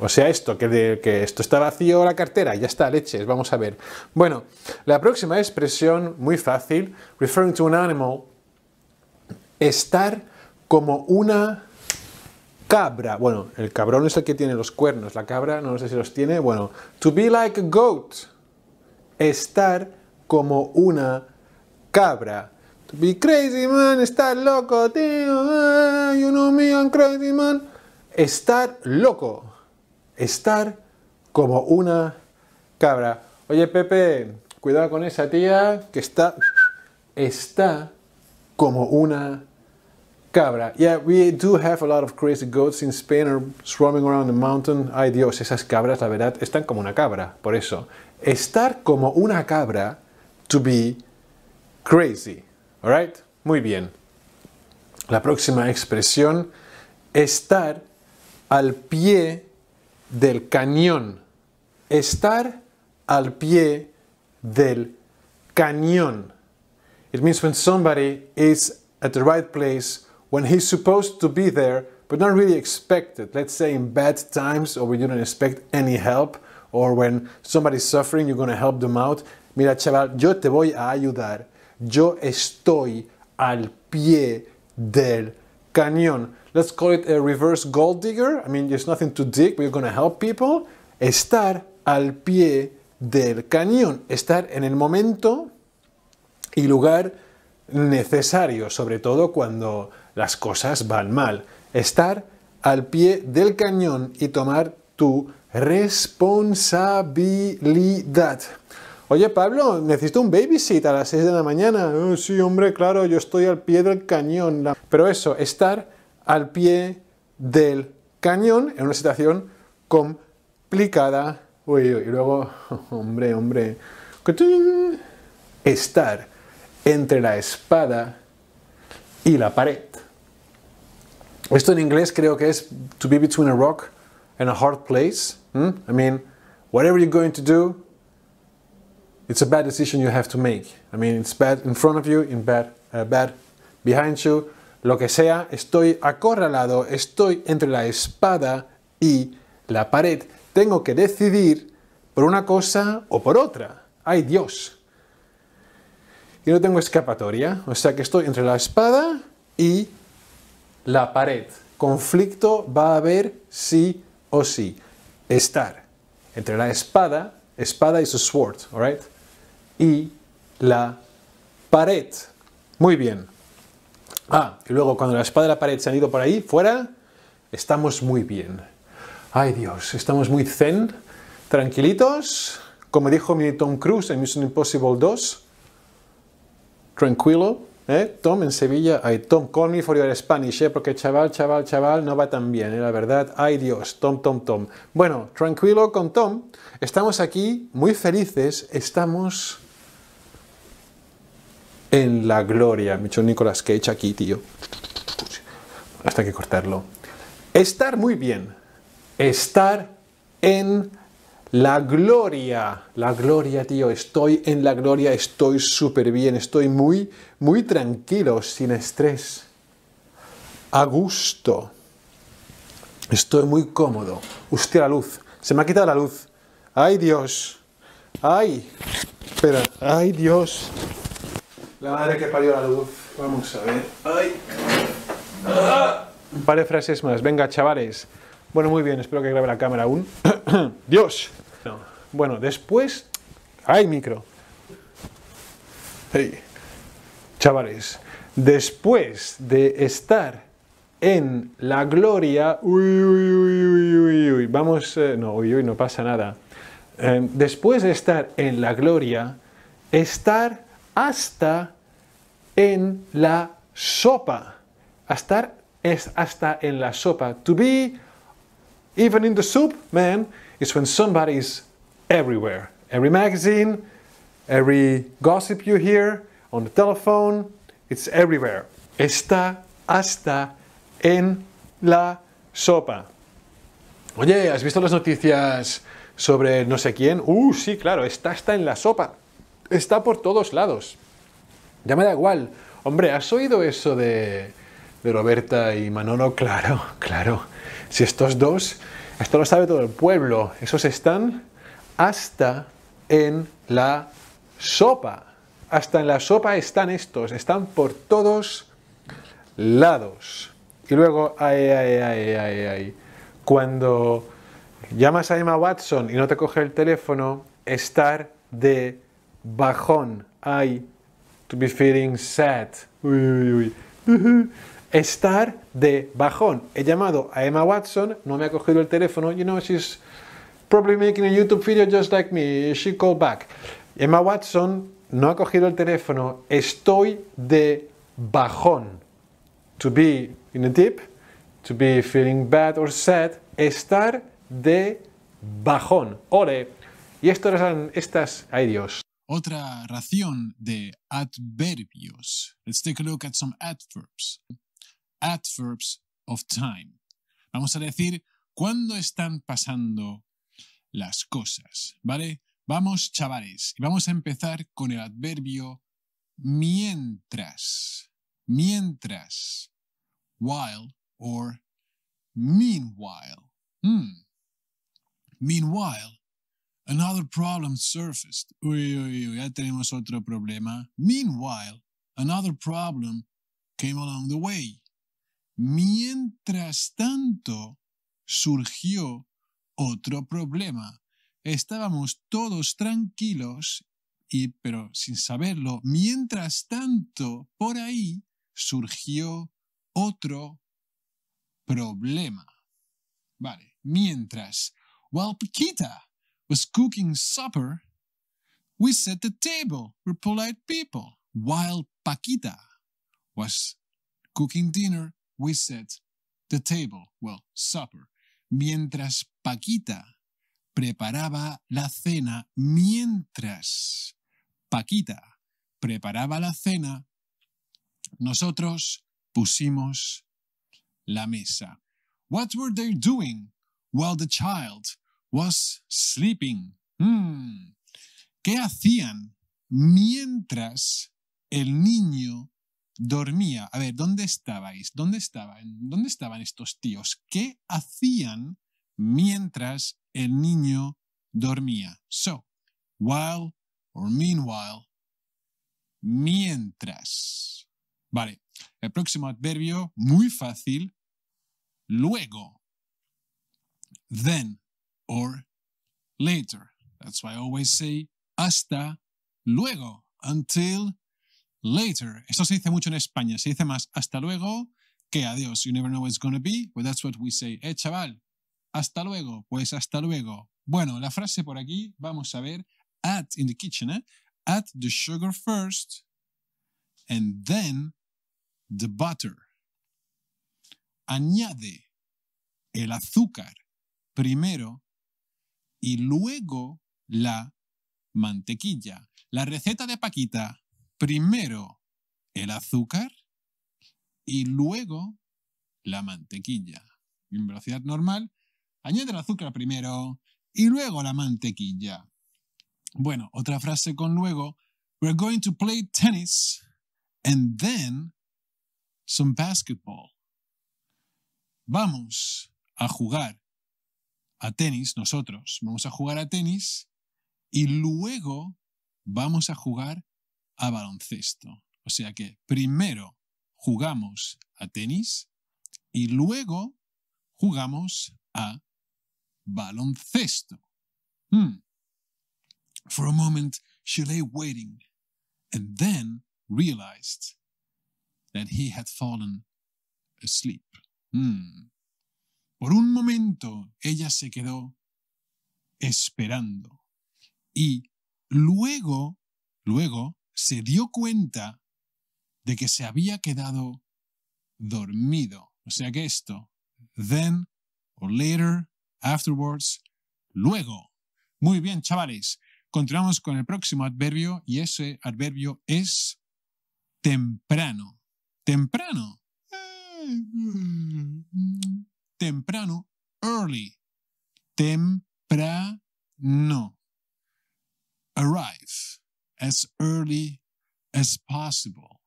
O sea, esto, que, que esto está vacío la cartera, ya está, leches, vamos a ver. Bueno, la próxima expresión, muy fácil, referring to an animal, estar como una cabra. Bueno, el cabrón es el que tiene los cuernos, la cabra no sé si los tiene. Bueno, to be like a goat, estar como una Cabra. To be crazy man, estar loco, tío. You know me, I'm crazy man. Estar loco. Estar como una cabra. Oye, Pepe, cuidado con esa tía que está. Está como una cabra. Yeah, we do have a lot of crazy goats in Spain or swarming around the mountain. Ay Dios, esas cabras, la verdad, están como una cabra. Por eso, estar como una cabra, to be crazy. right Muy bien. La próxima expresión, estar al pie del cañón. Estar al pie del cañón. It means when somebody is at the right place, when he's supposed to be there, but not really expected. Let's say in bad times or when you don't expect any help or when somebody's suffering, you're going to help them out. Mira, chaval, yo te voy a ayudar yo estoy al pie del cañón. Let's call it a reverse gold digger. I mean, there's nothing to dig, We're you're going to help people. Estar al pie del cañón, estar en el momento y lugar necesario, sobre todo cuando las cosas van mal. Estar al pie del cañón y tomar tu responsabilidad. Oye, Pablo, necesito un babysit a las 6 de la mañana. Oh, sí, hombre, claro, yo estoy al pie del cañón. Pero eso, estar al pie del cañón en una situación complicada. Uy, y luego, <laughs> hombre, hombre. Estar entre la espada y la pared. Esto en inglés creo que es to be between a rock and a hard place. ¿Mm? I mean, whatever you're going to do, it's a bad decision you have to make. I mean, it's bad in front of you, in uh, bad, behind you, lo que sea. Estoy acorralado, estoy entre la espada y la pared. Tengo que decidir por una cosa o por otra. ¡Ay Dios! Y no tengo escapatoria, o sea que estoy entre la espada y la pared. Conflicto va a haber sí o sí. Estar entre la espada, espada y su sword, right? y la pared. Muy bien. Ah, y luego cuando la espada y la pared se han ido por ahí, fuera, estamos muy bien. Ay Dios, estamos muy zen, tranquilitos. Como dijo mi Tom Cruise en Mission Impossible 2, tranquilo, ¿Eh? Tom en Sevilla, ay, Tom, call me for your Spanish, ¿eh? porque chaval, chaval, chaval, no va tan bien, ¿eh? la verdad, ay Dios, Tom, Tom, Tom. Bueno, tranquilo con Tom, estamos aquí muy felices, estamos en la gloria. Me echó Nicolas Cage aquí, tío. Hasta que cortarlo. Estar muy bien. Estar en la gloria. La gloria, tío. Estoy en la gloria. Estoy súper bien. Estoy muy, muy tranquilo, sin estrés. A gusto. Estoy muy cómodo. Usted la luz. Se me ha quitado la luz. Ay, Dios. Ay. Espera. Ay, Dios. La madre que parió la luz. Vamos a ver. Ay. Un par de frases más. Venga, chavales. Bueno, muy bien. Espero que grabe la cámara aún. <coughs> ¡Dios! Bueno, después... ¡Ay, micro! Hey. Chavales, después de estar en la gloria... Uy, uy, uy, uy uy, Vamos... Eh, no, uy, uy, no pasa nada. Em, después de estar en la gloria, estar hasta en la sopa. Estar es hasta en la sopa. To be even in the soup, man, is when somebody is everywhere. Every magazine, every gossip you hear, on the telephone, it's everywhere. Está hasta en la sopa. Oye, ¿has visto las noticias sobre no sé quién? Uh, sí, claro, está hasta en la sopa está por todos lados. Ya me da igual. Hombre, ¿has oído eso de, Roberta y Manolo? <laughs> Claro, claro. Si estos dos, esto lo sabe todo el pueblo, esos están hasta en la sopa. Hasta en la sopa están estos, están por todos lados. Y luego, ay, ay, ay, ay, ay. Cuando llamas a Emma Watson y no te coge el teléfono, estar de bajón. I to be feeling sad. Uy, uy, uy. Estar de bajón. He llamado a Emma Watson, no me ha cogido el teléfono. You know, she's probably making a YouTube video just like me. She called back. Emma Watson no ha cogido el teléfono. Estoy de bajón. To be in a dip, to be feeling bad or sad. Estar de bajón. ole, Y estas son, estas. Ay Dios otra ración de adverbios. Let's take a look at some adverbs. Adverbs of time. Vamos a decir cuándo están pasando las cosas, ¿vale? Vamos, chavales, y vamos a empezar con el adverbio mientras. Mientras. While or meanwhile. Hmm. Meanwhile Another problem surfaced. ya tenemos otro problema. Meanwhile, another problem came along the way. Mientras tanto, surgió otro problema. Estábamos todos tranquilos y pero sin saberlo, mientras tanto, por ahí surgió otro problema. Vale, mientras. Well, was cooking supper, we set the table. We're polite people. While Paquita was cooking dinner, we set the table. Well, supper. Mientras Paquita preparaba la cena, mientras Paquita preparaba la cena, nosotros pusimos la mesa. What were they doing while the child was sleeping. Hmm. ¿Qué hacían mientras el niño dormía? A ver, ¿dónde estabais? ¿Dónde estaban? ¿Dónde estaban estos tíos? ¿Qué hacían mientras el niño dormía? So, while or meanwhile, mientras. Vale, el próximo adverbio, muy fácil, luego. Then, or later. That's why I always say hasta luego, until later. Esto se dice mucho en España, se dice más hasta luego que adiós. You never know what's going to be, but that's what we say. Eh, chaval, hasta luego, pues hasta luego. Bueno, la frase por aquí, vamos a ver, at in the kitchen, eh? at the sugar first and then the butter. Añade el azúcar primero y luego la mantequilla. La receta de Paquita, primero el azúcar y luego la mantequilla. En velocidad normal, añade el azúcar primero y luego la mantequilla. Bueno, otra frase con luego. We're going to play tennis and then some basketball. Vamos a jugar a tenis, nosotros vamos a jugar a tenis y luego vamos a jugar a baloncesto. O sea que primero jugamos a tenis y luego jugamos a baloncesto. Hmm. For a moment, she lay waiting and then realized that he had fallen asleep. Hmm. Por un momento ella se quedó esperando y luego, luego se dio cuenta de que se había quedado dormido. O sea que esto, then or later, afterwards, luego. Muy bien, chavales. Continuamos con el próximo adverbio y ese adverbio es temprano. Temprano temprano, early. Temprano. Arrive as early as possible.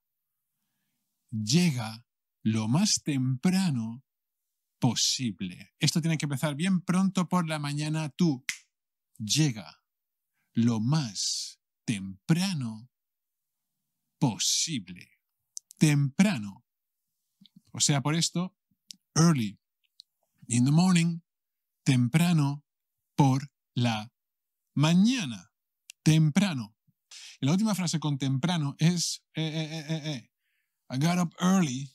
Llega lo más temprano posible. Esto tiene que empezar bien pronto por la mañana. Tú llega lo más temprano posible. Temprano. O sea, por esto, early in the morning, temprano por la mañana, temprano. la última frase con temprano es, eh, eh, eh, I got up early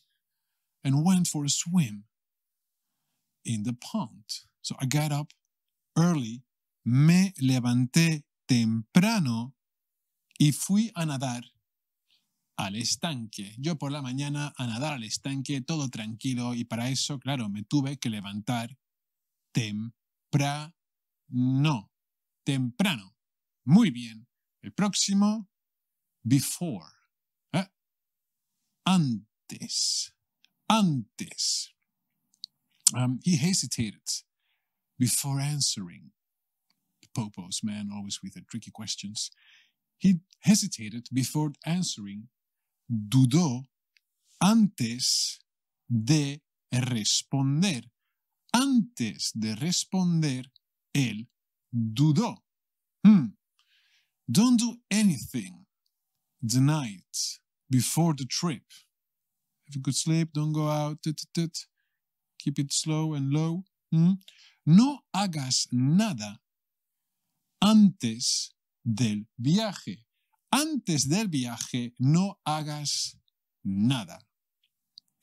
and went for a swim in the pond. So I got up early, me levanté temprano y fui a nadar al estanque. Yo por la mañana a nadar al estanque, todo tranquilo, y para eso, claro, me tuve que levantar temprano. Temprano. Muy bien. El próximo, before. ¿eh? Antes. Antes. Um, he hesitated before answering. The Popo's man, always with the tricky questions. He hesitated before answering dudó antes de responder. Antes de responder, él dudó. Hmm. Don't do anything the night before the trip. Have a good sleep, don't go out, keep it slow and low. Hmm. No hagas nada antes del viaje antes del viaje no hagas nada.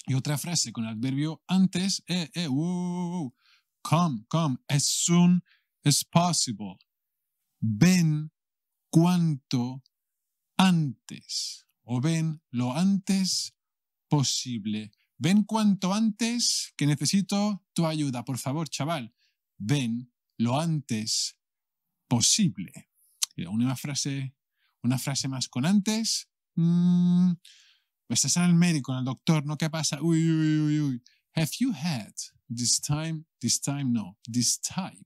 Y otra frase con el adverbio antes, eh, eh, uh, uh, uh, come, come, as soon as possible. Ven cuanto antes, o ven lo antes posible. Ven cuanto antes que necesito tu ayuda. Por favor, chaval, ven lo antes posible. Una frase una frase más con antes. Mm, pues estás en el médico, en el doctor, ¿no? ¿Qué pasa? Have you had this time, this time no, this type?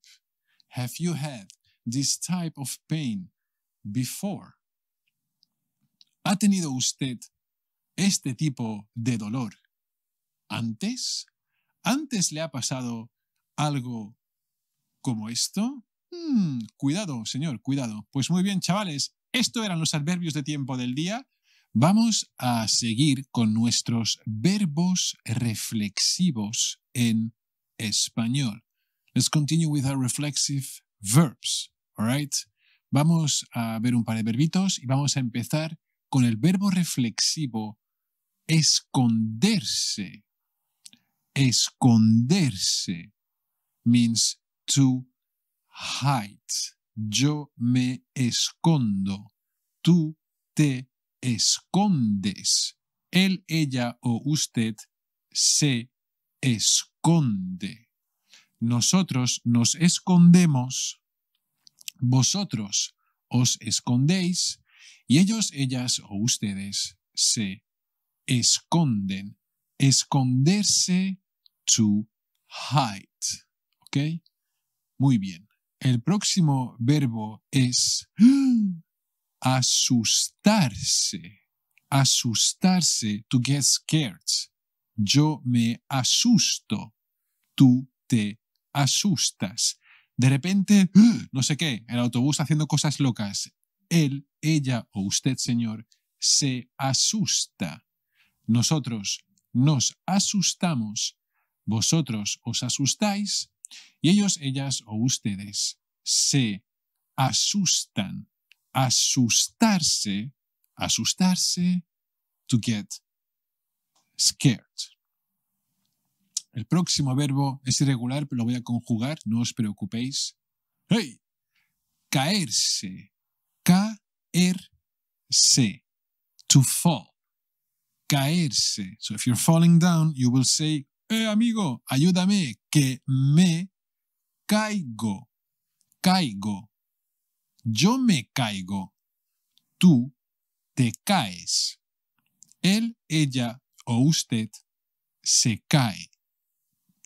Have you had this type of pain before? ¿Ha tenido usted este tipo de dolor antes? ¿Antes le ha pasado algo como esto? Mm, cuidado, señor, cuidado. Pues muy bien, chavales, esto eran los adverbios de tiempo del día. Vamos a seguir con nuestros verbos reflexivos en español. Let's continue with our reflexive verbs, Vamos a ver un par de verbitos y vamos a empezar con el verbo reflexivo esconderse. Esconderse means to hide yo me escondo, tú te escondes. Él, ella o usted se esconde. Nosotros nos escondemos, vosotros os escondéis y ellos, ellas o ustedes se esconden. Esconderse to hide. ¿Ok? Muy bien. El próximo verbo es asustarse. Asustarse, to get scared. Yo me asusto. Tú te asustas. De repente, no sé qué, el autobús haciendo cosas locas. Él, ella o usted, señor, se asusta. Nosotros nos asustamos. Vosotros os asustáis y ellos, ellas o ustedes se asustan. Asustarse, asustarse, to get scared. El próximo verbo es irregular, pero lo voy a conjugar, no os preocupéis. ¡Hey! Caerse. Caerse. To fall. Caerse. So if you're falling down, you will say eh amigo, ayúdame, que me caigo, caigo. Yo me caigo, tú te caes. Él, ella o usted se cae.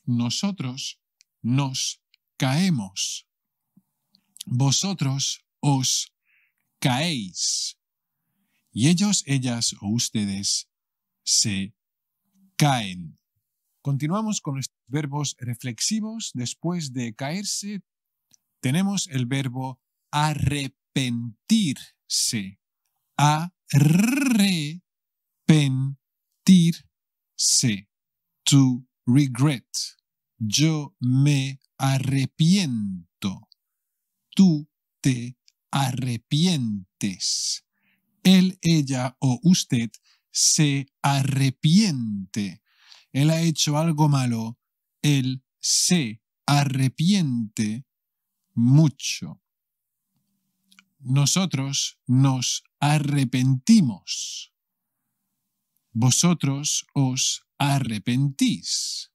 Nosotros nos caemos. Vosotros os caéis. Y ellos, ellas o ustedes se caen. Continuamos con los verbos reflexivos. Después de caerse, tenemos el verbo arrepentirse. Arrepentirse. To regret. Yo me arrepiento. Tú te arrepientes. Él, ella o usted se arrepiente él ha hecho algo malo, él se arrepiente mucho. Nosotros nos arrepentimos. Vosotros os arrepentís.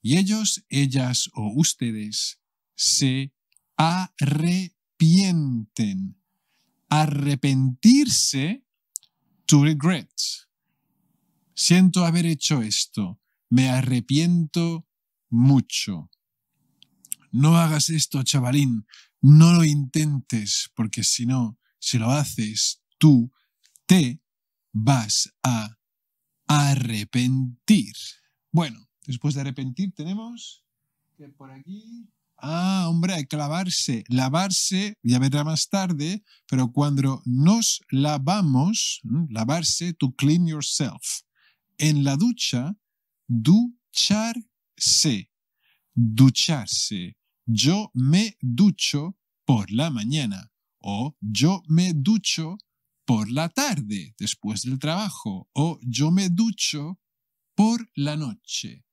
Y ellos, ellas o ustedes se arrepienten. Arrepentirse, to regret siento haber hecho esto, me arrepiento mucho. No hagas esto, chavalín, no lo intentes, porque si no, si lo haces, tú te vas a arrepentir. Bueno, después de arrepentir tenemos que por aquí... Ah, hombre, hay clavarse, lavarse, ya vendrá más tarde, pero cuando nos lavamos, lavarse, to clean yourself en la ducha, ducharse, ducharse. Yo me ducho por la mañana o yo me ducho por la tarde después del trabajo o yo me ducho por la noche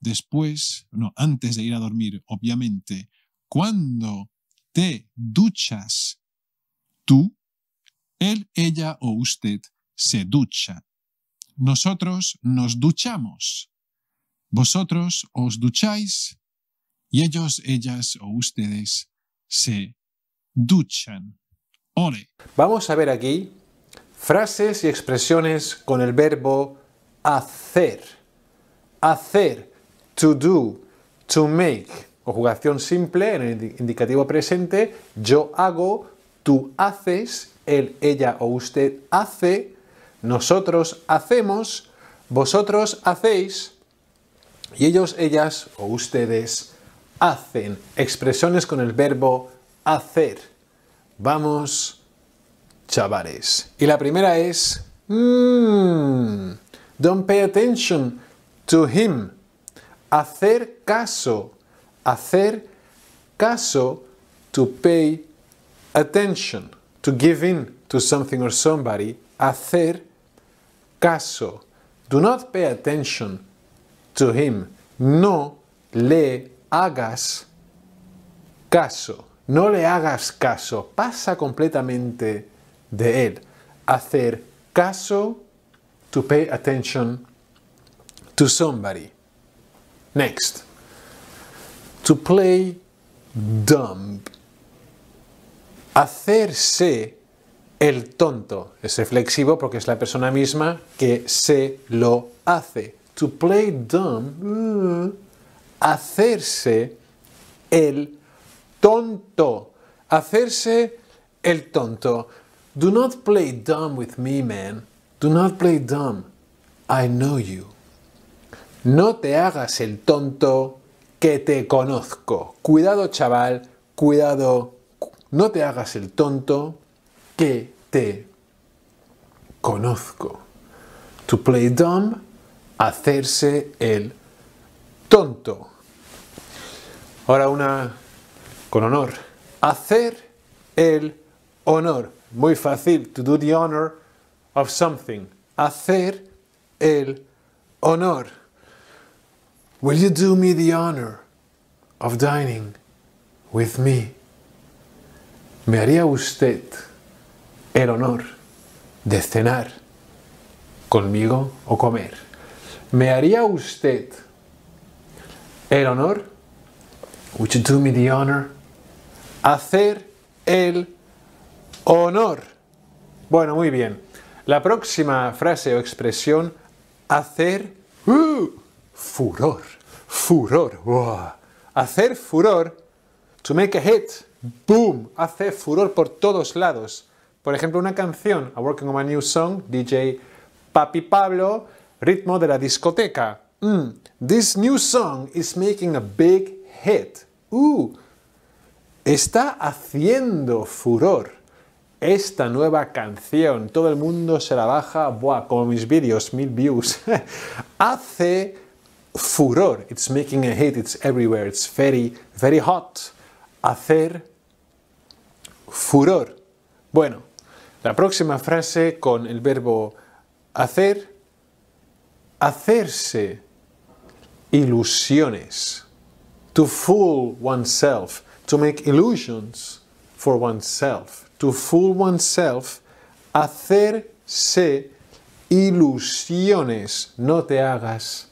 después, no, antes de ir a dormir, obviamente. Cuando te duchas, tú, él, ella o usted se ducha. Nosotros nos duchamos. Vosotros os ducháis y ellos, ellas o ustedes se duchan. Vamos a ver aquí frases y expresiones con el verbo hacer. Hacer, to do, to make. Conjugación simple en el indicativo presente. Yo hago, tú haces, él, ella o usted hace, nosotros hacemos, vosotros hacéis, y ellos, ellas o ustedes hacen. Expresiones con el verbo hacer. Vamos, chavales. Y la primera es, mm, don't pay attention to him. Hacer caso. Hacer caso, to pay attention, to give in to something or somebody. Hacer caso. Do not pay attention to him. No le hagas caso. No le hagas caso. Pasa completamente de él. Hacer caso, to pay attention to somebody. Next. To play dumb. Hacerse el tonto es reflexivo porque es la persona misma que se lo hace. To play dumb, mm, hacerse el tonto. Hacerse el tonto. Do not play dumb with me, man. Do not play dumb. I know you. No te hagas el tonto que te conozco. Cuidado, chaval. Cuidado. No te hagas el tonto que te conozco. To play dumb, hacerse el tonto. Ahora una con honor. Hacer el honor. Muy fácil. To do the honor of something. Hacer el honor. Will you do me the honor of dining with me? ¿Me haría usted el honor de cenar conmigo o comer. ¿Me haría usted el honor? Would you do me the honor? Hacer el honor. Bueno, muy bien. La próxima frase o expresión, hacer uh, furor. Furor. Hacer furor, to make a hit, boom, Hacer furor por todos lados. Por ejemplo, una canción, A Working on a New Song, DJ Papi Pablo, ritmo de la discoteca. Mm, this new song is making a big hit. Uh, está haciendo furor esta nueva canción. Todo el mundo se la baja, como mis vídeos, mil views. <laughs> Hace furor. It's making a hit, it's everywhere, it's very, very hot. Hacer furor. Bueno, la próxima frase con el verbo hacer, hacerse ilusiones. To fool oneself, to make illusions for oneself. To fool oneself, hacerse ilusiones. No te hagas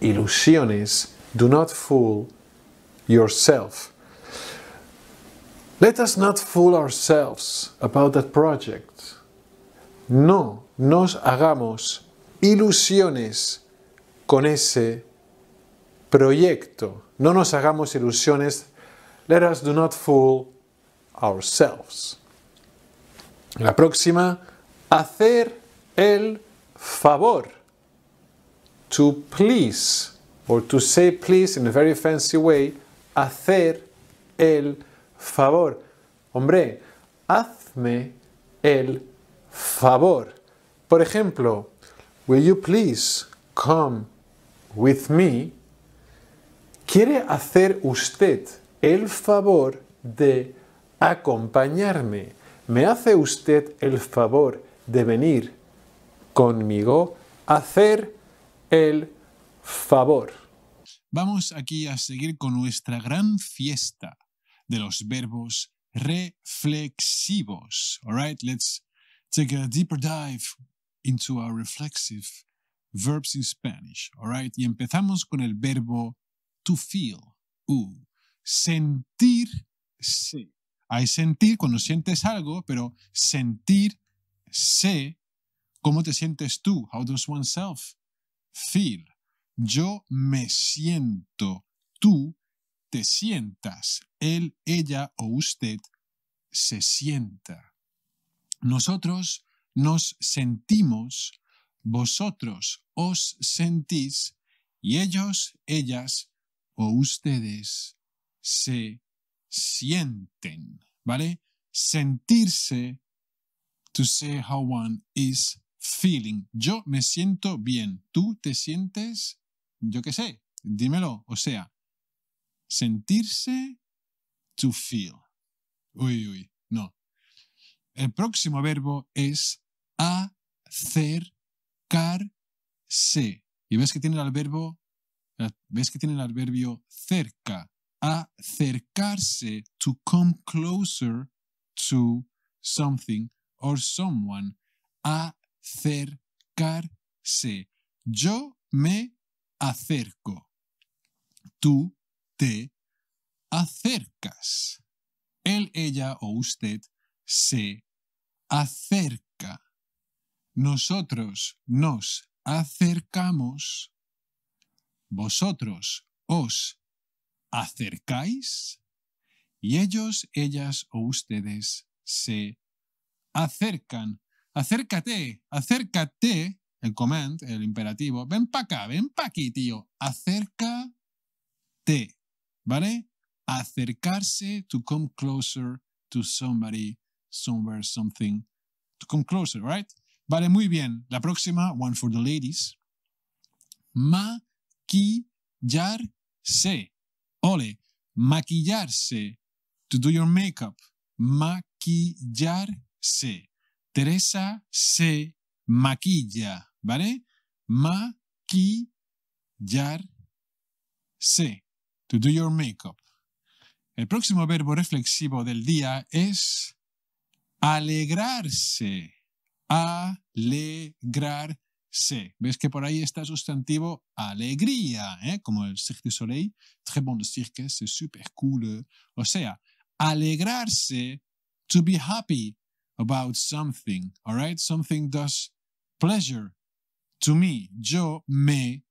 ilusiones. Do not fool yourself. Let us not fool ourselves about that project. No nos hagamos ilusiones con ese proyecto. No nos hagamos ilusiones. Let us do not fool ourselves. La próxima, hacer el favor. To please, or to say please in a very fancy way, hacer el favor favor. Hombre, hazme el favor. Por ejemplo, will you please come with me? ¿Quiere hacer usted el favor de acompañarme? ¿Me hace usted el favor de venir conmigo? Hacer el favor. Vamos aquí a seguir con nuestra gran fiesta de los verbos reflexivos. All right, let's take a deeper dive into our reflexive verbs in Spanish. All right, y empezamos con el verbo to feel. sentir, se. Hay sentir cuando sientes algo, pero sentir se, ¿Cómo te sientes tú? How does oneself feel? Yo me siento. Tú te sientas él, ella o usted se sienta. Nosotros nos sentimos, vosotros os sentís y ellos, ellas o ustedes se sienten, ¿vale? Sentirse, to say how one is feeling. Yo me siento bien. ¿Tú te sientes? Yo qué sé, dímelo. O sea, sentirse to feel. Uy, uy, no. El próximo verbo es acercarse. Y ves que tiene el verbo ves que tiene el adverbio cerca. Acercarse, to come closer to something or someone. Acercarse. Yo me acerco. Tú te acercas. Él, ella o usted se acerca. Nosotros nos acercamos. Vosotros os acercáis. Y ellos, ellas o ustedes se acercan. Acércate, acércate, el command, el imperativo. Ven para acá, ven pa' aquí, tío. Acércate. ¿Vale? acercarse, to come closer to somebody, somewhere, something, to come closer, right? Vale, muy bien. La próxima, one for the ladies. Maquillarse. Ole, maquillarse. To do your makeup. Maquillarse. Teresa se maquilla, ¿vale? Maquillarse. To do your makeup. El próximo verbo reflexivo del día es alegrarse. Alegrarse. ¿Ves que por ahí está el sustantivo alegría? Eh? Como el Cirque du Soleil. Très bon de cirque, c'est super cool. O sea, alegrarse, to be happy about something. All right? Something does pleasure to me. Yo me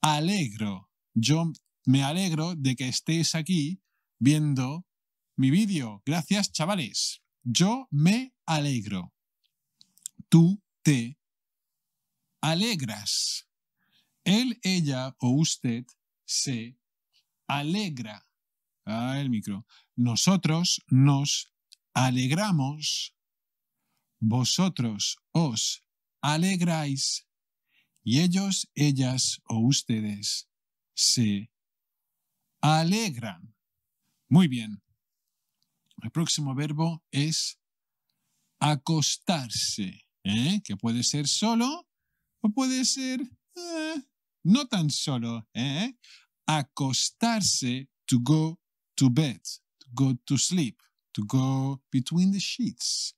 alegro. Yo me alegro de que estés aquí viendo mi vídeo. Gracias, chavales. Yo me alegro. Tú te alegras. Él, ella o usted se alegra. Ah, el micro. Nosotros nos alegramos. Vosotros os alegráis. Y ellos, ellas o ustedes se alegran. Muy bien. El próximo verbo es acostarse, ¿eh? que puede ser solo o puede ser eh, no tan solo. ¿eh? Acostarse, to go to bed, to go to sleep, to go between the sheets.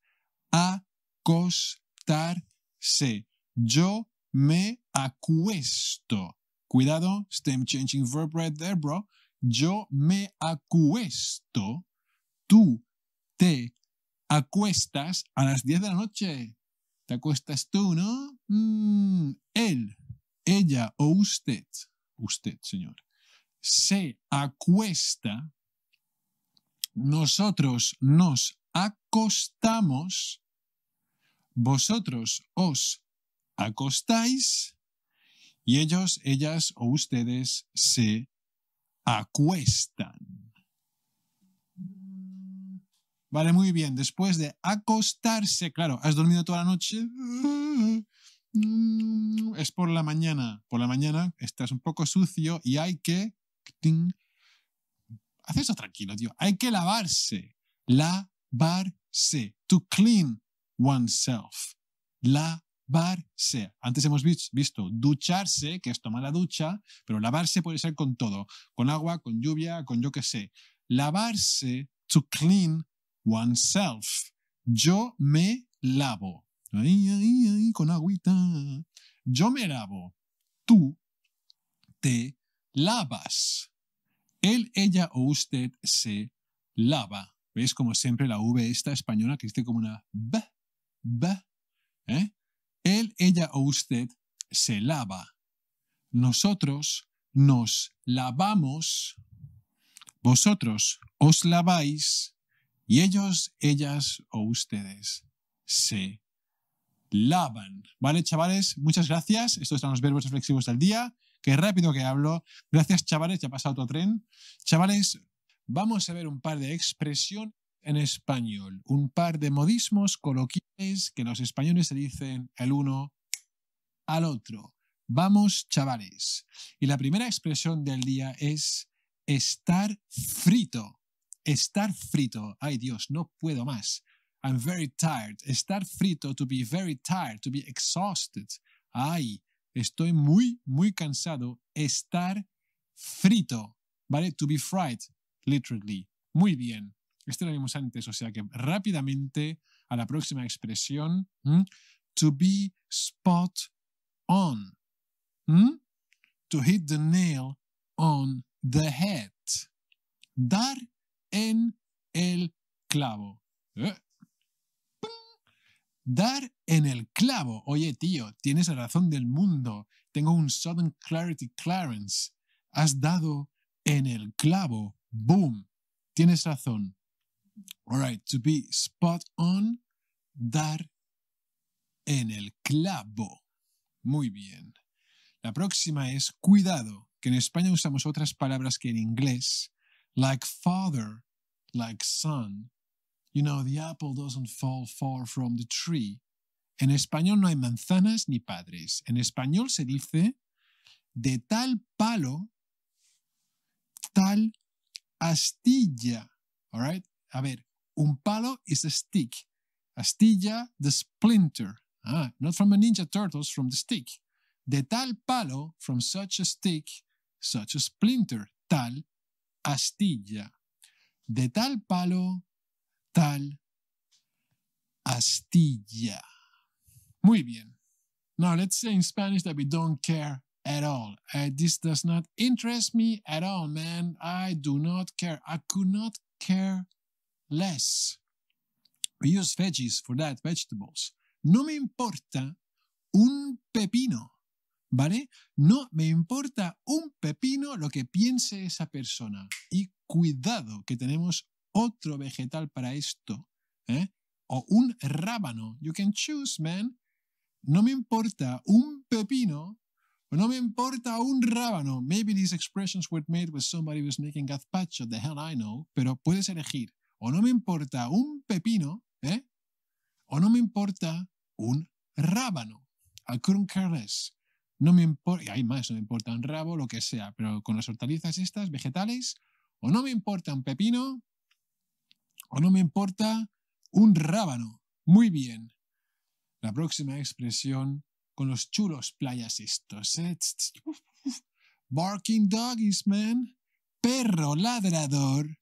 Acostarse. Yo me acuesto. Cuidado, stem changing verb right there, bro. Yo me acuesto, tú te acuestas a las 10 de la noche. Te acuestas tú, ¿no? Mm, él, ella o usted, usted, señor, se acuesta. Nosotros nos acostamos. Vosotros os acostáis. Y ellos, ellas o ustedes se acuestan. Vale, muy bien. Después de acostarse, claro, has dormido toda la noche. Es por la mañana. Por la mañana estás un poco sucio y hay que. Haz eso tranquilo, tío. Hay que lavarse. Lavarse. To clean oneself. La lavarse. Antes hemos visto ducharse, que es tomar la ducha, pero lavarse puede ser con todo, con agua, con lluvia, con yo qué sé. Lavarse, to clean oneself. Yo me lavo. Ahí, ahí, ahí, con agüita. Yo me lavo. Tú te lavas. Él, ella o usted se lava. ¿Veis? Como siempre la V esta española que existe como una B, B, ¿eh? Él, ella o usted se lava. Nosotros nos lavamos. Vosotros os laváis. Y ellos, ellas o ustedes se lavan. ¿Vale, chavales? Muchas gracias. Estos son los verbos reflexivos del día. Qué rápido que hablo. Gracias, chavales. Ya ha pasado otro tren. Chavales, vamos a ver un par de expresiones en español, un par de modismos coloquiales que los españoles se dicen el uno al otro. Vamos, chavales. Y la primera expresión del día es estar frito. Estar frito. Ay Dios, no puedo más. I'm very tired. Estar frito, to be very tired, to be exhausted. Ay, estoy muy, muy cansado. Estar frito. ¿Vale? To be fried, literally. Muy bien. Esto lo vimos antes, o sea que rápidamente a la próxima expresión, to be spot on, to hit the nail on the head, dar en el clavo. ¿eh? Dar en el clavo. Oye, tío, tienes la razón del mundo. Tengo un sudden clarity Clarence. Has dado en el clavo. Boom. Tienes razón. All right, to be spot on, dar en el clavo. Muy bien. La próxima es cuidado, que en España usamos otras palabras que en inglés, like father, like son. You know, the apple doesn't fall far from the tree. En español no hay manzanas ni padres. En español se dice de tal palo, tal astilla. All right? a ver, un palo is a stick. Astilla, the splinter. Ah, not from the Ninja Turtles, from the stick. De tal palo, from such a stick, such a splinter. Tal, astilla. De tal palo, tal, astilla. Muy bien. Now let's say in Spanish that we don't care at all. Uh, this does not interest me at all, man. I do not care. I could not care less. use veggies for that, vegetables. No me importa un pepino, ¿vale? No me importa un pepino lo que piense esa persona. Y cuidado, que tenemos otro vegetal para esto, ¿eh? O un rábano. You can choose, man. No me importa un pepino no me importa un rábano. Maybe these expressions were made with somebody was making gazpacho, the hell I know. Pero puedes elegir o no me importa un pepino, ¿eh? o no me importa un rábano. I couldn't care less. No me importa, y hay más, no me importa un rabo, lo que sea, pero con las hortalizas estas, vegetales, o no me importa un pepino, o no me importa un rábano. Muy bien. La próxima expresión con los chulos playas estos. ¿eh? Barking doggies, man. Perro ladrador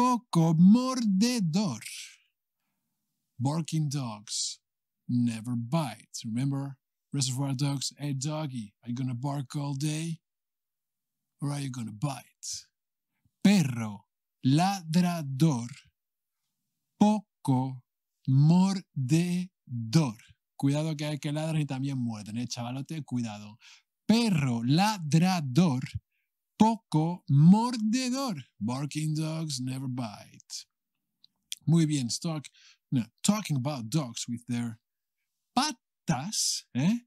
poco mordedor. Barking dogs never bite. Remember, reservoir dogs, hey doggy, are you gonna bark all day? Or are you gonna bite? Perro ladrador, poco mordedor. Cuidado que hay que ladrar y también muerden, eh, chavalote, cuidado. Perro ladrador, poco mordedor. Barking dogs never bite. Muy bien, talking about dogs with their patas, eh?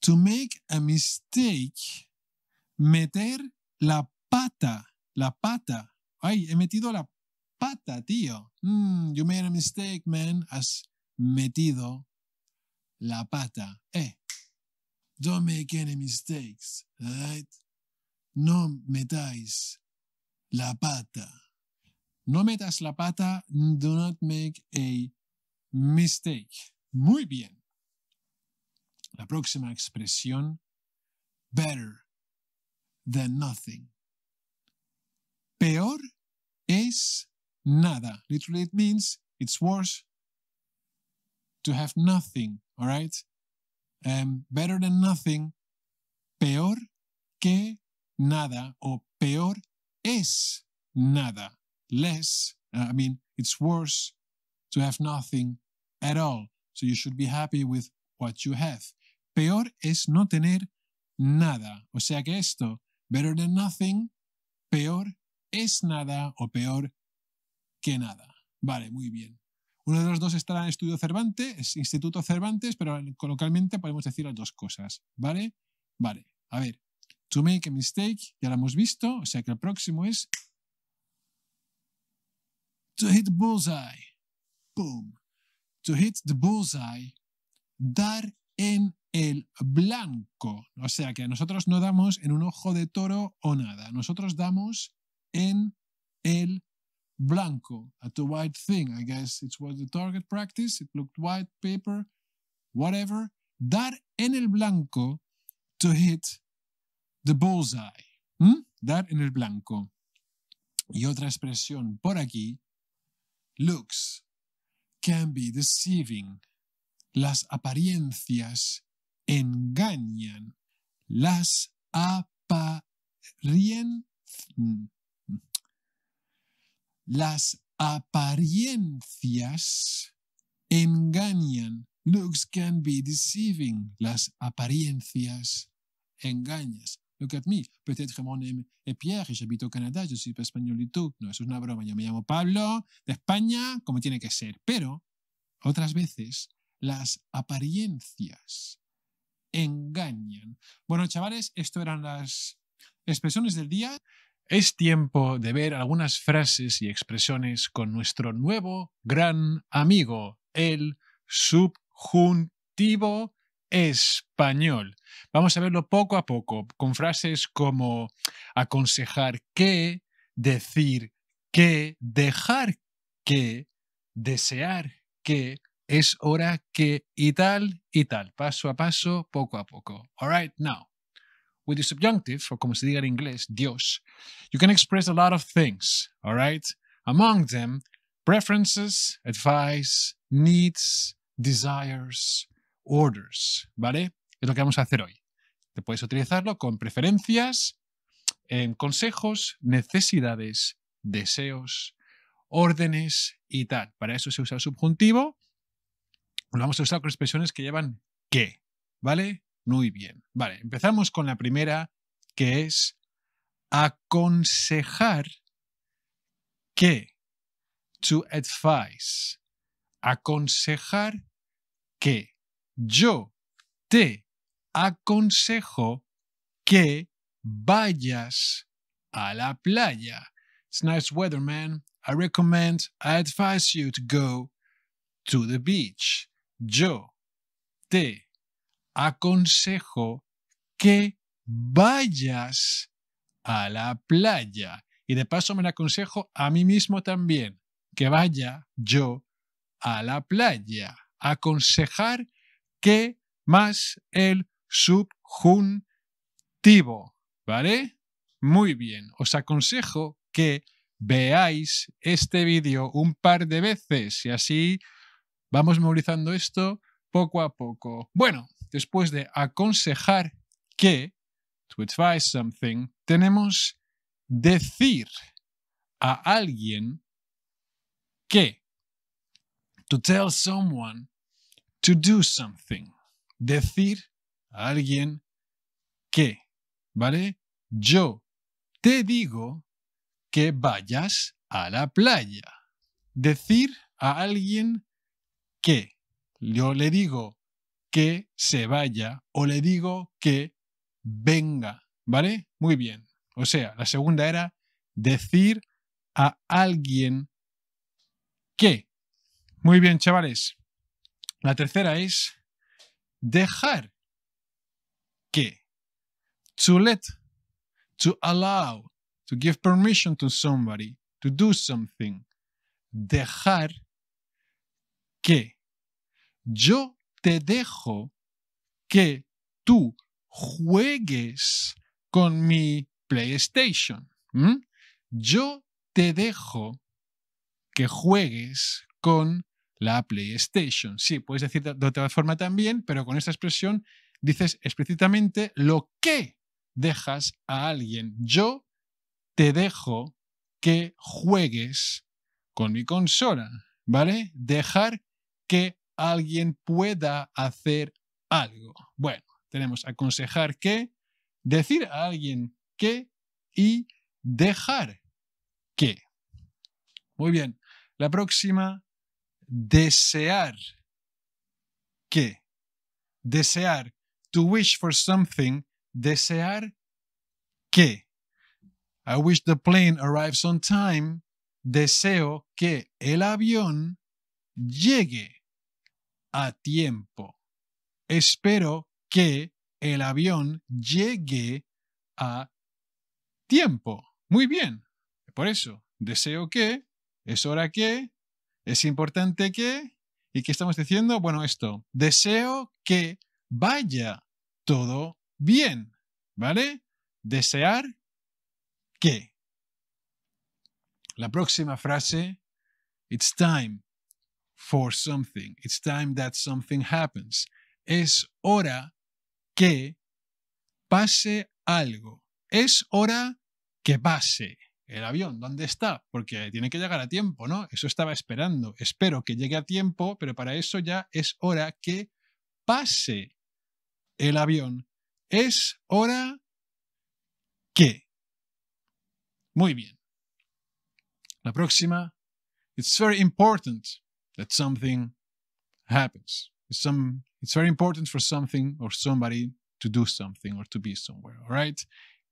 to make a mistake, meter la pata, la pata. Ay, he metido la pata, tío. Mm, you made a mistake, man. Has metido la pata. Eh, don't make any mistakes, right? no metáis la pata. No metas la pata, do not make a mistake. Muy bien. La próxima expresión, better than nothing. Peor es nada. Literally it means it's worse to have nothing, all right? Um, better than nothing, peor que nada o peor es nada. Less, I mean, it's worse to have nothing at all. So you should be happy with what you have. Peor es no tener nada. O sea que esto, better than nothing, peor es nada o peor que nada. Vale, muy bien. Uno de los dos estará en Estudio Cervantes, es Instituto Cervantes, pero coloquialmente podemos decir las dos cosas. ¿Vale? Vale. A ver, To make a mistake, ya lo hemos visto, o sea que el próximo es to hit the bullseye. Boom. To hit the bullseye. Dar en el blanco. O sea que nosotros no damos en un ojo de toro o nada. Nosotros damos en el blanco. At the white thing. I guess it was the target practice. It looked white paper. Whatever. Dar en el blanco. To hit the bullseye, dar en el blanco. Y otra expresión por aquí, looks can be deceiving. Las apariencias engañan. Las apariencias. Las apariencias engañan. Looks can be deceiving. Las apariencias engañas. Look at me. Peut-être que mon nom est Pierre y j'habite Canadá. Yo soy español y tú. No, eso es una broma. Yo me llamo Pablo, de España, como tiene que ser. Pero otras veces las apariencias engañan. Bueno, chavales, esto eran las expresiones del día. Es tiempo de ver algunas frases y expresiones con nuestro nuevo gran amigo, el subjuntivo español. Vamos a verlo poco a poco, con frases como aconsejar que, decir que, dejar que, desear que, es hora que y tal y tal, paso a paso, poco a poco. All right, now. With the subjunctive, o como se diga en inglés, Dios, you can express a lot of things, all right? Among them, preferences, advice, needs, desires, orders, ¿vale? Es lo que vamos a hacer hoy. Te puedes utilizarlo con preferencias, en consejos, necesidades, deseos, órdenes y tal. Para eso se usa el subjuntivo. Lo vamos a usar con expresiones que llevan que, ¿vale? Muy bien. Vale, empezamos con la primera, que es aconsejar que. To advise. Aconsejar que yo te aconsejo que vayas a la playa. It's nice weather, man. I recommend, I advise you to go to the beach. Yo te aconsejo que vayas a la playa. Y de paso me aconsejo a mí mismo también, que vaya yo a la playa. Aconsejar que más el subjuntivo, ¿vale? Muy bien, os aconsejo que veáis este vídeo un par de veces y así vamos movilizando esto poco a poco. Bueno, después de aconsejar que, to advise something, tenemos decir a alguien que, to tell someone to do something. Decir a alguien que, ¿vale? Yo te digo que vayas a la playa. Decir a alguien que. Yo le digo que se vaya o le digo que venga, ¿vale? Muy bien. O sea, la segunda era decir a alguien que. Muy bien, chavales. La tercera es dejar que. To let, to allow, to give permission to somebody, to do something. Dejar que. Yo te dejo que tú juegues con mi PlayStation. Yo te dejo que juegues con la PlayStation. Sí, puedes decir de otra forma también, pero con esta expresión dices explícitamente lo que dejas a alguien. Yo te dejo que juegues con mi consola, ¿vale? Dejar que alguien pueda hacer algo. Bueno, tenemos aconsejar que, decir a alguien que y dejar que. Muy bien, la próxima desear que Desear, to wish for something, desear que I wish the plane arrives on time. Deseo que el avión llegue a tiempo. Espero que el avión llegue a tiempo. Muy bien. Por eso, deseo que, es hora que, es importante que, ¿y qué estamos diciendo? Bueno, esto, deseo que vaya todo bien, ¿vale? Desear que. La próxima frase, it's time for something. It's time that something happens. Es hora que pase algo. Es hora que pase el avión, ¿dónde está? Porque tiene que llegar a tiempo, ¿no? Eso estaba esperando. Espero que llegue a tiempo, pero para eso ya es hora que pase el avión. Es hora que. Muy bien. La próxima. It's very important that something happens. It's, very important for something or somebody to do something or to be somewhere, all right?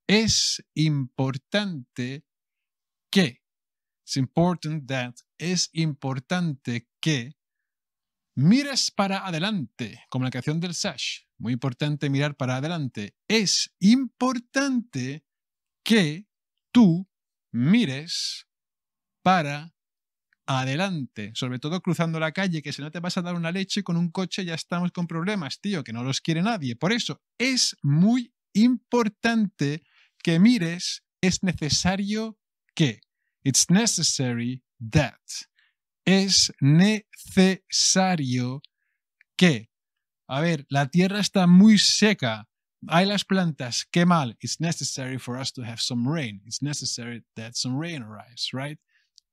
Es importante que, es importante que mires para adelante, como la creación del Sash, muy importante mirar para adelante, es importante que tú mires para adelante, sobre todo cruzando la calle, que si no te vas a dar una leche con un coche ya estamos con problemas, tío, que no los quiere nadie. Por eso es muy importante que mires, es necesario que. It's necessary that. Es necesario que. A ver, la tierra está muy seca. Hay las plantas, qué mal. It's necessary for us to have some rain. It's necessary that some rain arrives, right?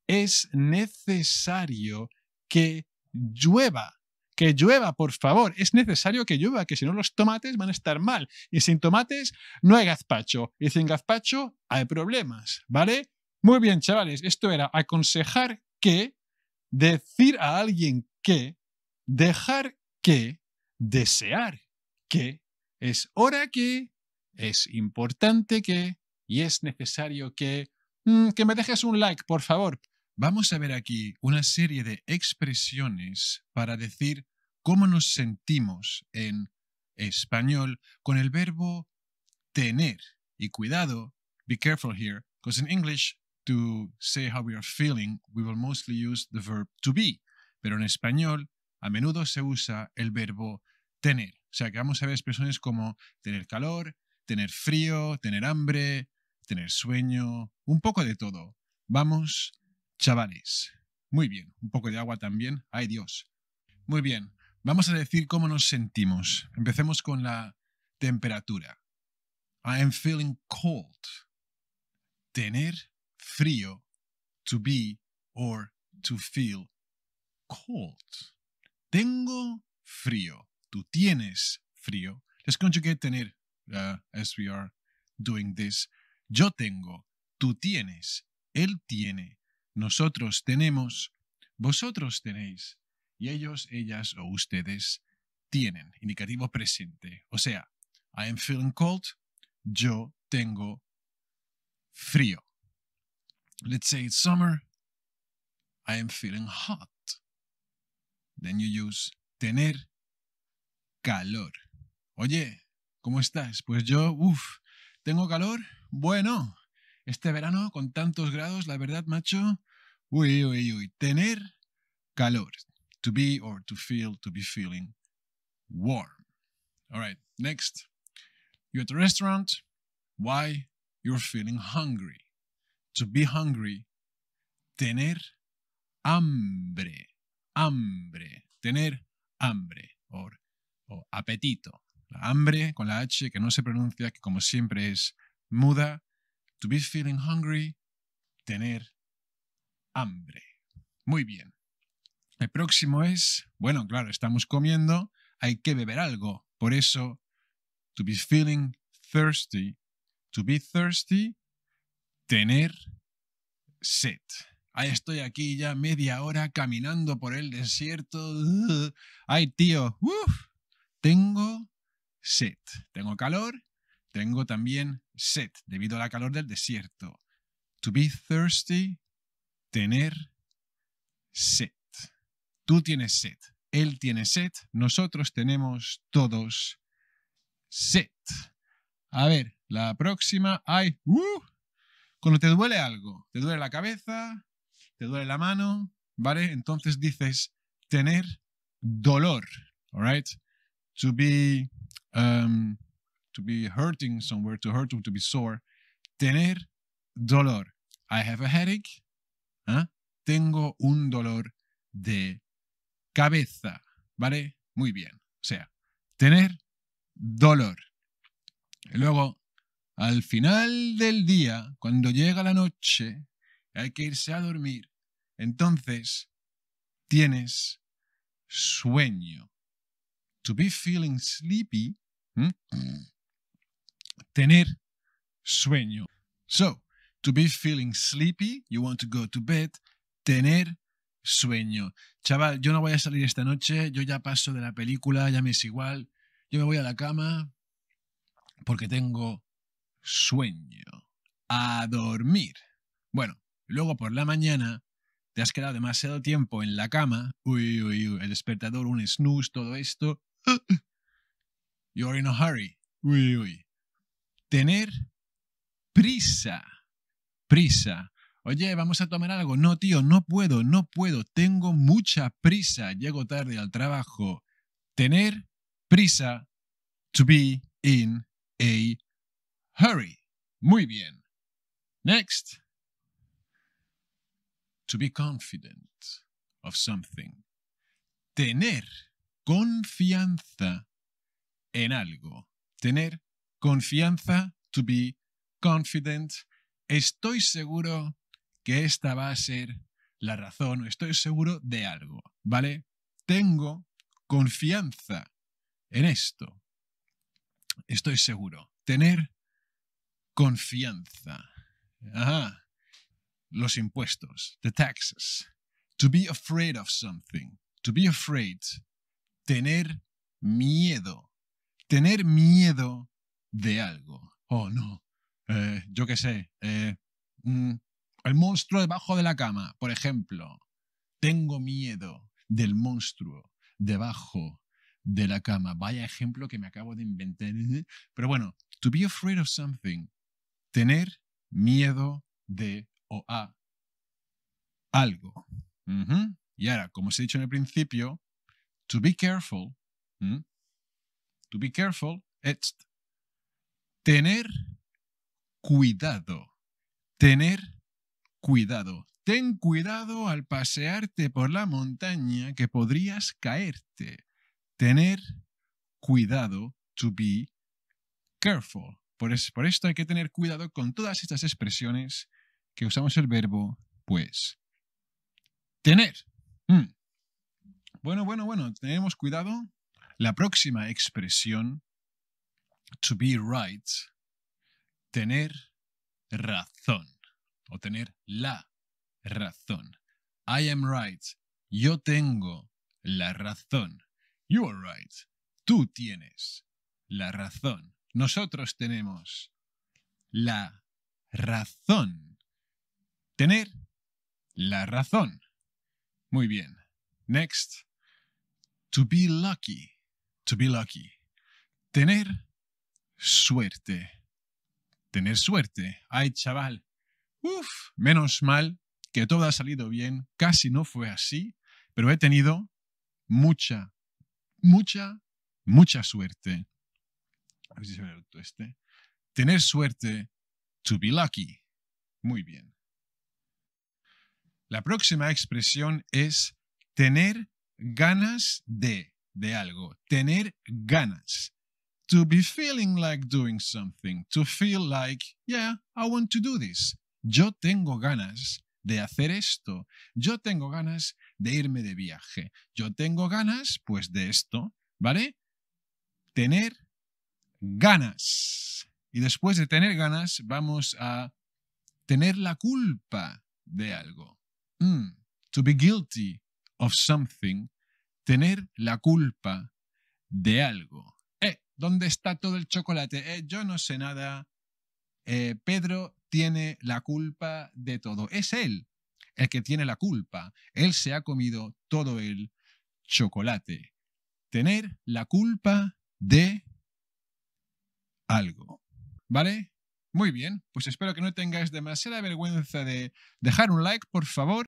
Es necesario que llueva. Que llueva, por favor. Es necesario que llueva, que si no los tomates van a estar mal. Y sin tomates no hay gazpacho. Y sin gazpacho hay problemas, ¿vale? Muy bien, chavales, esto era aconsejar que, decir a alguien que, dejar que, desear que, es hora que, es importante que, y es necesario que... Mm, que me dejes un like, por favor. Vamos a ver aquí una serie de expresiones para decir cómo nos sentimos en español con el verbo tener. Y cuidado, be careful here, because in English to say how we are feeling, we will mostly use the verb to be. Pero en español, a menudo se usa el verbo tener. O sea que vamos a ver expresiones como tener calor, tener frío, tener hambre, tener sueño, un poco de todo. Vamos, chavales. Muy bien, un poco de agua también. Ay Dios. Muy bien, vamos a decir cómo nos sentimos. Empecemos con la temperatura. I am feeling cold. Tener frío, to be or to feel cold. Tengo frío. Tú tienes frío. Let's conjugate tener uh, as we are doing this. Yo tengo, tú tienes, él tiene, nosotros tenemos, vosotros tenéis, y ellos, ellas o ustedes tienen. Indicativo presente. O sea, I am feeling cold, yo tengo frío. Let's say it's summer. I am feeling hot. Then you use tener calor. Oye, ¿cómo estás? Pues yo, uff, tengo calor. Bueno, este verano con tantos grados, la verdad, macho. Uy, uy, uy. Tener calor. To be or to feel, to be feeling warm. All right, next. You're at a restaurant. Why? You're feeling hungry. To be hungry. Tener hambre. Hambre. Tener hambre. O, apetito. La hambre con la H que no se pronuncia, que como siempre es muda. To be feeling hungry. Tener hambre. Muy bien. El próximo es, bueno, claro, estamos comiendo, hay que beber algo. Por eso, to be feeling thirsty. To be thirsty tener sed. Ahí estoy aquí ya media hora caminando por el desierto. Ay, tío, tengo set. Tengo calor, tengo también set, debido a la calor del desierto. To be thirsty, tener sed. Tú tienes set, él tiene set, nosotros tenemos todos sed. A ver, la próxima ¡Ay, Uh, cuando te duele algo, te duele la cabeza, te duele la mano, ¿vale? Entonces dices tener dolor, right To be, um, to be hurting somewhere, to hurt, to be sore. Tener dolor. I have a headache. ¿ah? Tengo un dolor de cabeza, ¿vale? Muy bien. O sea, tener dolor. Y luego, al final del día, cuando llega la noche, hay que irse a dormir. Entonces, tienes sueño. To be feeling sleepy. Tener sueño. So, to be feeling sleepy, you want to go to bed. Tener sueño. Chaval, yo no voy a salir esta noche, yo ya paso de la película, ya me es igual. Yo me voy a la cama porque tengo sueño. A dormir. Bueno, luego por la mañana te has quedado demasiado tiempo en la cama. Uy, uy, uy, el despertador, un snooze, todo esto. <gasps> You're in a hurry. Uy, uy. Tener prisa. Prisa. Oye, vamos a tomar algo. No, tío, no puedo, no puedo. Tengo mucha prisa. Llego tarde al trabajo. Tener prisa. To be in a Hurry. Muy bien. Next. To be confident of something. Tener confianza en algo. Tener confianza, to be confident. Estoy seguro que esta va a ser la razón estoy seguro de algo, ¿vale? Tengo confianza en esto. Estoy seguro. Tener Confianza. Los impuestos. The taxes. To be afraid of something. To be afraid. Tener miedo. Tener miedo de algo. Oh, no. Eh, yo qué sé. Eh, mm, el monstruo debajo de la cama, por ejemplo. Tengo miedo del monstruo debajo de la cama. Vaya ejemplo que me acabo de inventar. <laughs> Pero bueno, to be afraid of something tener miedo de o a algo. Y ahora, como os he dicho en el principio, to be careful, to be careful, tener cuidado, tener cuidado. Ten cuidado al pasearte por la montaña que podrías caerte. Tener cuidado, to be careful. Por, esto hay que tener cuidado con todas estas expresiones que usamos el verbo pues. Tener. Mm. Bueno, bueno, bueno, tenemos cuidado. La próxima expresión, to be right, tener razón o tener la razón. I am right. Yo tengo la razón. You are right. Tú tienes la razón. Nosotros tenemos la razón. Tener la razón. Muy bien. Next. To be lucky. To be lucky. Tener suerte. Tener suerte. Ay, chaval. Uf, menos mal que todo ha salido bien. Casi no fue así, pero he tenido mucha, mucha, mucha suerte a ver este. Tener suerte, to be lucky. Muy bien. La próxima expresión es tener ganas de, de algo. Tener ganas. To be feeling like doing something. To feel like, yeah, I want to do this. Yo tengo ganas de hacer esto. Yo tengo ganas de irme de viaje. Yo tengo ganas, pues, de esto, ¿vale? Tener ganas. Y después de tener ganas, vamos a tener la culpa de algo. Mm, to be guilty of something, tener la culpa de algo. Eh, ¿dónde está todo el chocolate? Eh, yo no sé nada. Eh, Pedro tiene la culpa de todo. Es él el que tiene la culpa. Él se ha comido todo el chocolate. Tener la culpa de algo. ¿Vale? Muy bien, pues espero que no tengáis demasiada vergüenza de dejar un like, por favor,